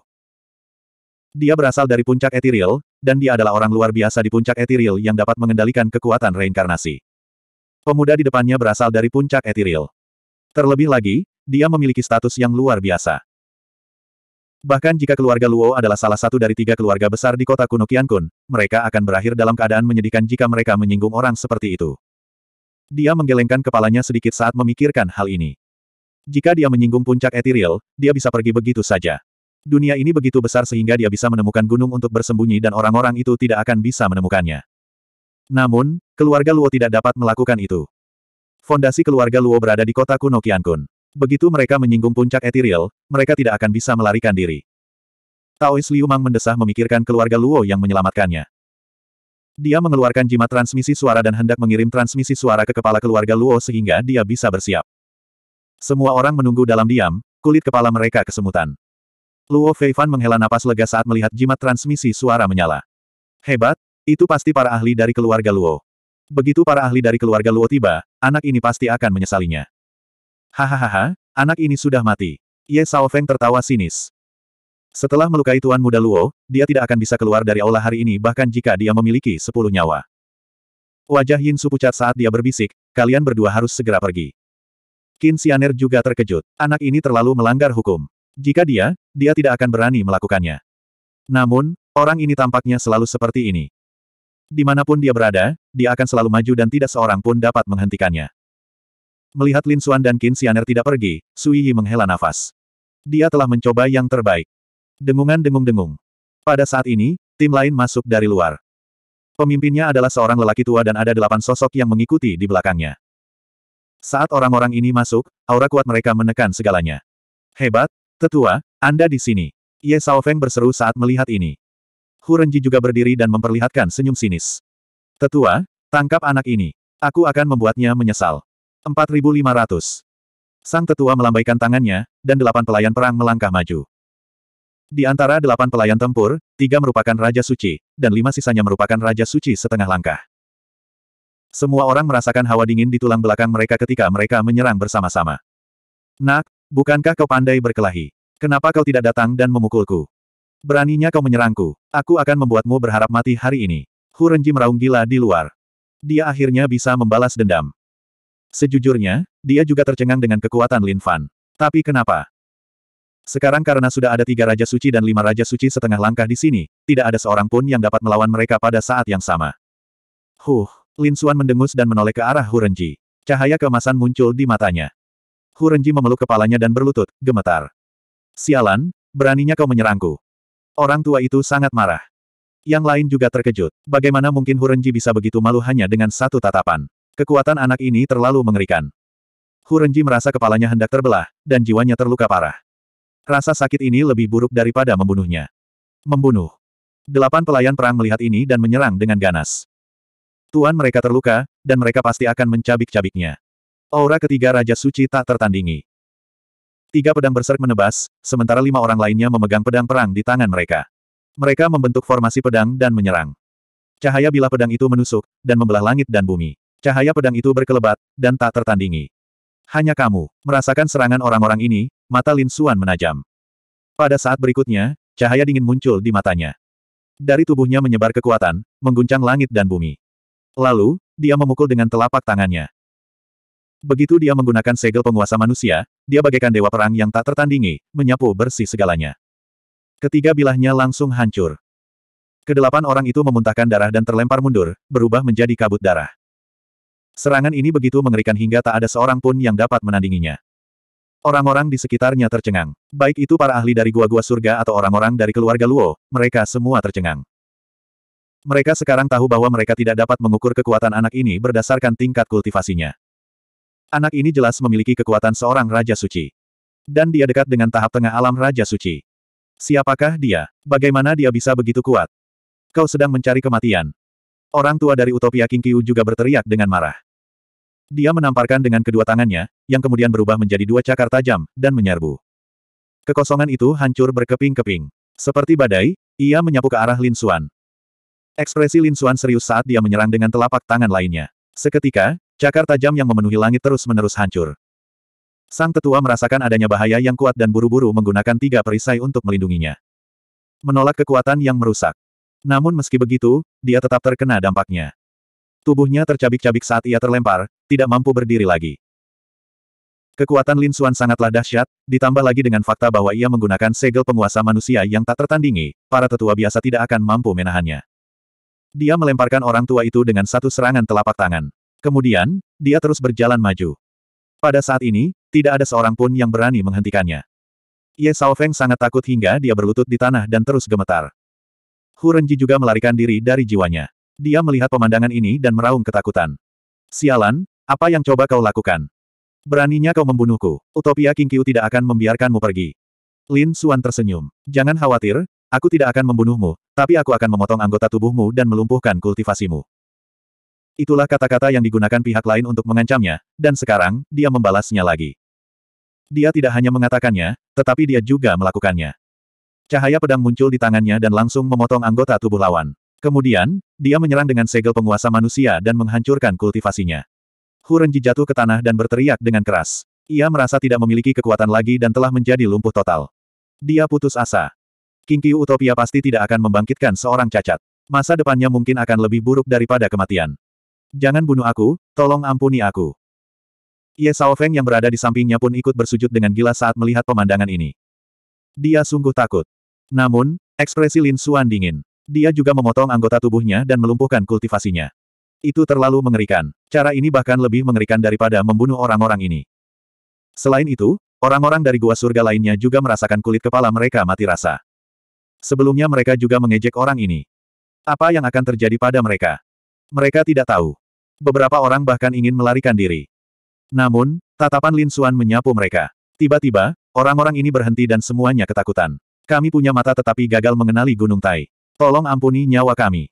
Dia berasal dari puncak etiril, dan dia adalah orang luar biasa di puncak etiril yang dapat mengendalikan kekuatan reinkarnasi. Pemuda di depannya berasal dari puncak ethereal. Terlebih lagi, dia memiliki status yang luar biasa. Bahkan jika keluarga Luo adalah salah satu dari tiga keluarga besar di kota kuno Qiankun, mereka akan berakhir dalam keadaan menyedihkan jika mereka menyinggung orang seperti itu. Dia menggelengkan kepalanya sedikit saat memikirkan hal ini. Jika dia menyinggung puncak ethereal, dia bisa pergi begitu saja. Dunia ini begitu besar sehingga dia bisa menemukan gunung untuk bersembunyi dan orang-orang itu tidak akan bisa menemukannya. Namun, keluarga Luo tidak dapat melakukan itu. Fondasi keluarga Luo berada di kota kuno Qiankun. Begitu mereka menyinggung puncak etiril, mereka tidak akan bisa melarikan diri. Taois Liu Mang mendesah memikirkan keluarga Luo yang menyelamatkannya. Dia mengeluarkan jimat transmisi suara dan hendak mengirim transmisi suara ke kepala keluarga Luo sehingga dia bisa bersiap. Semua orang menunggu dalam diam, kulit kepala mereka kesemutan. Luo Feifan menghela napas lega saat melihat jimat transmisi suara menyala. Hebat, itu pasti para ahli dari keluarga Luo. Begitu para ahli dari keluarga Luo tiba, anak ini pasti akan menyesalinya. Hahaha, anak ini sudah mati. Ye Feng tertawa sinis. Setelah melukai Tuan Muda Luo, dia tidak akan bisa keluar dari aula hari ini bahkan jika dia memiliki sepuluh nyawa. Wajah Yin Su pucat saat dia berbisik, kalian berdua harus segera pergi. Qin Xianer juga terkejut, anak ini terlalu melanggar hukum. Jika dia, dia tidak akan berani melakukannya. Namun, orang ini tampaknya selalu seperti ini. Dimanapun dia berada, dia akan selalu maju dan tidak seorang pun dapat menghentikannya. Melihat Lin Suan dan Qin Xianer tidak pergi, Su Yi menghela nafas. Dia telah mencoba yang terbaik. Dengungan dengung-dengung. Pada saat ini, tim lain masuk dari luar. Pemimpinnya adalah seorang lelaki tua dan ada delapan sosok yang mengikuti di belakangnya. Saat orang-orang ini masuk, aura kuat mereka menekan segalanya. Hebat, tetua, Anda di sini. Ye Shaofeng berseru saat melihat ini. Hurenji juga berdiri dan memperlihatkan senyum sinis. Tetua, tangkap anak ini. Aku akan membuatnya menyesal. 4500. Sang tetua melambaikan tangannya, dan delapan pelayan perang melangkah maju. Di antara delapan pelayan tempur, tiga merupakan Raja Suci, dan lima sisanya merupakan Raja Suci setengah langkah. Semua orang merasakan hawa dingin di tulang belakang mereka ketika mereka menyerang bersama-sama. Nak, bukankah kau pandai berkelahi? Kenapa kau tidak datang dan memukulku? Beraninya kau menyerangku. Aku akan membuatmu berharap mati hari ini. Hu Renji meraung gila di luar. Dia akhirnya bisa membalas dendam. Sejujurnya, dia juga tercengang dengan kekuatan Lin Fan. Tapi kenapa? Sekarang karena sudah ada tiga Raja Suci dan lima Raja Suci setengah langkah di sini, tidak ada seorang pun yang dapat melawan mereka pada saat yang sama. Huh, Lin Xuan mendengus dan menoleh ke arah Hu Renji. Cahaya kemasan muncul di matanya. Hu Renji memeluk kepalanya dan berlutut, gemetar. Sialan, beraninya kau menyerangku. Orang tua itu sangat marah. Yang lain juga terkejut. Bagaimana mungkin Hurenji bisa begitu malu hanya dengan satu tatapan? Kekuatan anak ini terlalu mengerikan. Hurenji merasa kepalanya hendak terbelah, dan jiwanya terluka parah. Rasa sakit ini lebih buruk daripada membunuhnya. Membunuh. Delapan pelayan perang melihat ini dan menyerang dengan ganas. Tuan mereka terluka, dan mereka pasti akan mencabik-cabiknya. Aura ketiga Raja Suci tak tertandingi. Tiga pedang berserk menebas, sementara lima orang lainnya memegang pedang perang di tangan mereka. Mereka membentuk formasi pedang dan menyerang. Cahaya bilah pedang itu menusuk, dan membelah langit dan bumi. Cahaya pedang itu berkelebat, dan tak tertandingi. Hanya kamu, merasakan serangan orang-orang ini, mata Lin Suan menajam. Pada saat berikutnya, cahaya dingin muncul di matanya. Dari tubuhnya menyebar kekuatan, mengguncang langit dan bumi. Lalu, dia memukul dengan telapak tangannya. Begitu dia menggunakan segel penguasa manusia, dia bagaikan dewa perang yang tak tertandingi, menyapu bersih segalanya. Ketiga bilahnya langsung hancur. Kedelapan orang itu memuntahkan darah dan terlempar mundur, berubah menjadi kabut darah. Serangan ini begitu mengerikan hingga tak ada seorang pun yang dapat menandinginya. Orang-orang di sekitarnya tercengang. Baik itu para ahli dari gua-gua surga atau orang-orang dari keluarga Luo, mereka semua tercengang. Mereka sekarang tahu bahwa mereka tidak dapat mengukur kekuatan anak ini berdasarkan tingkat kultivasinya. Anak ini jelas memiliki kekuatan seorang Raja Suci. Dan dia dekat dengan tahap tengah alam Raja Suci. Siapakah dia? Bagaimana dia bisa begitu kuat? Kau sedang mencari kematian. Orang tua dari Utopia King Kinkyu juga berteriak dengan marah. Dia menamparkan dengan kedua tangannya, yang kemudian berubah menjadi dua cakar tajam, dan menyerbu. Kekosongan itu hancur berkeping-keping. Seperti badai, ia menyapu ke arah Lin Xuan. Ekspresi Lin Xuan serius saat dia menyerang dengan telapak tangan lainnya. Seketika, Cakar tajam yang memenuhi langit terus-menerus hancur. Sang tetua merasakan adanya bahaya yang kuat dan buru-buru menggunakan tiga perisai untuk melindunginya. Menolak kekuatan yang merusak. Namun meski begitu, dia tetap terkena dampaknya. Tubuhnya tercabik-cabik saat ia terlempar, tidak mampu berdiri lagi. Kekuatan Lin Xuan sangatlah dahsyat, ditambah lagi dengan fakta bahwa ia menggunakan segel penguasa manusia yang tak tertandingi, para tetua biasa tidak akan mampu menahannya. Dia melemparkan orang tua itu dengan satu serangan telapak tangan. Kemudian, dia terus berjalan maju. Pada saat ini, tidak ada seorang pun yang berani menghentikannya. Ye Feng sangat takut hingga dia berlutut di tanah dan terus gemetar. Hu Renji juga melarikan diri dari jiwanya. Dia melihat pemandangan ini dan meraung ketakutan. Sialan, apa yang coba kau lakukan? Beraninya kau membunuhku. Utopia King Qiu tidak akan membiarkanmu pergi. Lin Xuan tersenyum. Jangan khawatir, aku tidak akan membunuhmu, tapi aku akan memotong anggota tubuhmu dan melumpuhkan kultivasimu. Itulah kata-kata yang digunakan pihak lain untuk mengancamnya, dan sekarang, dia membalasnya lagi. Dia tidak hanya mengatakannya, tetapi dia juga melakukannya. Cahaya pedang muncul di tangannya dan langsung memotong anggota tubuh lawan. Kemudian, dia menyerang dengan segel penguasa manusia dan menghancurkan kultivasinya. Hurenji jatuh ke tanah dan berteriak dengan keras. Ia merasa tidak memiliki kekuatan lagi dan telah menjadi lumpuh total. Dia putus asa. Kingki Utopia pasti tidak akan membangkitkan seorang cacat. Masa depannya mungkin akan lebih buruk daripada kematian. Jangan bunuh aku, tolong ampuni aku. Ye Feng yang berada di sampingnya pun ikut bersujud dengan gila saat melihat pemandangan ini. Dia sungguh takut. Namun, ekspresi Lin Suan dingin. Dia juga memotong anggota tubuhnya dan melumpuhkan kultivasinya. Itu terlalu mengerikan. Cara ini bahkan lebih mengerikan daripada membunuh orang-orang ini. Selain itu, orang-orang dari gua surga lainnya juga merasakan kulit kepala mereka mati rasa. Sebelumnya mereka juga mengejek orang ini. Apa yang akan terjadi pada mereka? Mereka tidak tahu beberapa orang bahkan ingin melarikan diri. Namun, tatapan Lin Xuan menyapu mereka. Tiba-tiba, orang-orang ini berhenti dan semuanya ketakutan. Kami punya mata tetapi gagal mengenali Gunung Tai. Tolong ampuni nyawa kami.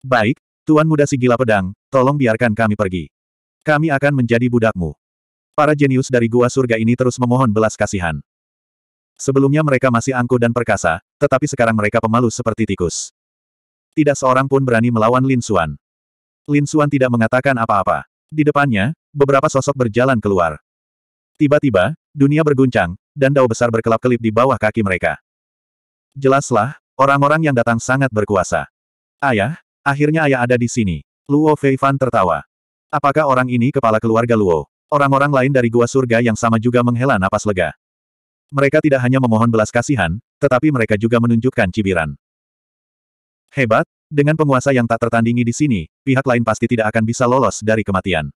Baik, Tuan Muda Si Gila Pedang, tolong biarkan kami pergi. Kami akan menjadi budakmu. Para jenius dari gua surga ini terus memohon belas kasihan. Sebelumnya mereka masih angkuh dan perkasa, tetapi sekarang mereka pemalu seperti tikus. Tidak seorang pun berani melawan Lin Xuan. Lin Suan tidak mengatakan apa-apa. Di depannya, beberapa sosok berjalan keluar. Tiba-tiba, dunia berguncang, dan dao besar berkelap-kelip di bawah kaki mereka. Jelaslah, orang-orang yang datang sangat berkuasa. Ayah, akhirnya ayah ada di sini. Luo Feifan tertawa. Apakah orang ini kepala keluarga Luo? Orang-orang lain dari gua surga yang sama juga menghela napas lega. Mereka tidak hanya memohon belas kasihan, tetapi mereka juga menunjukkan cibiran. Hebat, dengan penguasa yang tak tertandingi di sini, pihak lain pasti tidak akan bisa lolos dari kematian.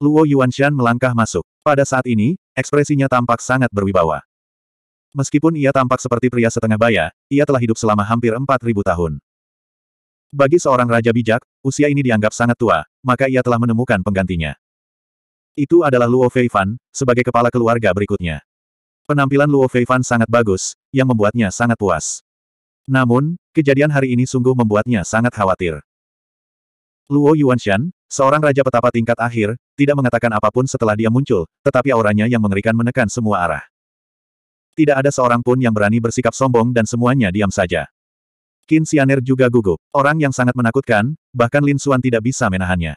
Luo Yuanshan melangkah masuk. Pada saat ini, ekspresinya tampak sangat berwibawa. Meskipun ia tampak seperti pria setengah baya, ia telah hidup selama hampir 4.000 tahun. Bagi seorang raja bijak, usia ini dianggap sangat tua, maka ia telah menemukan penggantinya. Itu adalah Luo Feifan, sebagai kepala keluarga berikutnya. Penampilan Luo Feifan sangat bagus, yang membuatnya sangat puas. Namun, Kejadian hari ini sungguh membuatnya sangat khawatir. Luo Yuanshan, seorang raja petapa tingkat akhir, tidak mengatakan apapun setelah dia muncul, tetapi auranya yang mengerikan menekan semua arah. Tidak ada seorang pun yang berani bersikap sombong dan semuanya diam saja. Qin Xianer juga gugup. Orang yang sangat menakutkan, bahkan Lin Xuan tidak bisa menahannya.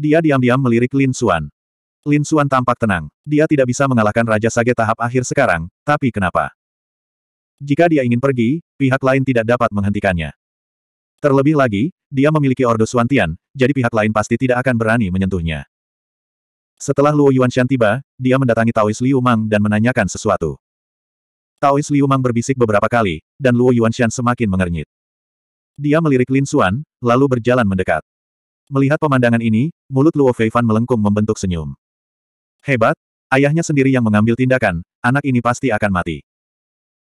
Dia diam-diam melirik Lin Xuan. Lin Xuan tampak tenang. Dia tidak bisa mengalahkan Raja Sage tahap akhir sekarang, tapi kenapa? Jika dia ingin pergi, pihak lain tidak dapat menghentikannya. Terlebih lagi, dia memiliki Ordo Suantian, jadi pihak lain pasti tidak akan berani menyentuhnya. Setelah Luo Yuanshan tiba, dia mendatangi Taois Liu Mang dan menanyakan sesuatu. Taois Liu Mang berbisik beberapa kali, dan Luo Yuanshan semakin mengernyit. Dia melirik Lin Xuan, lalu berjalan mendekat. Melihat pemandangan ini, mulut Luo Feifan melengkung membentuk senyum. Hebat, ayahnya sendiri yang mengambil tindakan, anak ini pasti akan mati.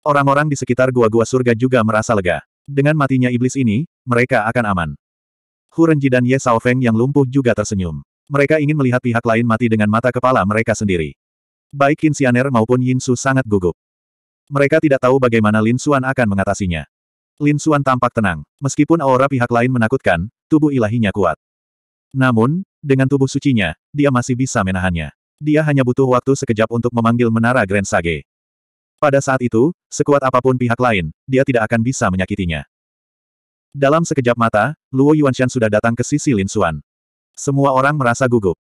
Orang-orang di sekitar gua-gua surga juga merasa lega. Dengan matinya iblis ini, mereka akan aman. Hu Renji dan Ye Saofeng yang lumpuh juga tersenyum. Mereka ingin melihat pihak lain mati dengan mata kepala mereka sendiri. Baik Qin Xianer maupun Yin Su sangat gugup. Mereka tidak tahu bagaimana Lin Xuan akan mengatasinya. Lin Xuan tampak tenang. Meskipun aura pihak lain menakutkan, tubuh ilahinya kuat. Namun, dengan tubuh sucinya, dia masih bisa menahannya. Dia hanya butuh waktu sekejap untuk memanggil menara Grand Sage. Pada saat itu, sekuat apapun pihak lain, dia tidak akan bisa menyakitinya. Dalam sekejap mata, Luo Yuanshan sudah datang ke sisi Lin Xuan. Semua orang merasa gugup.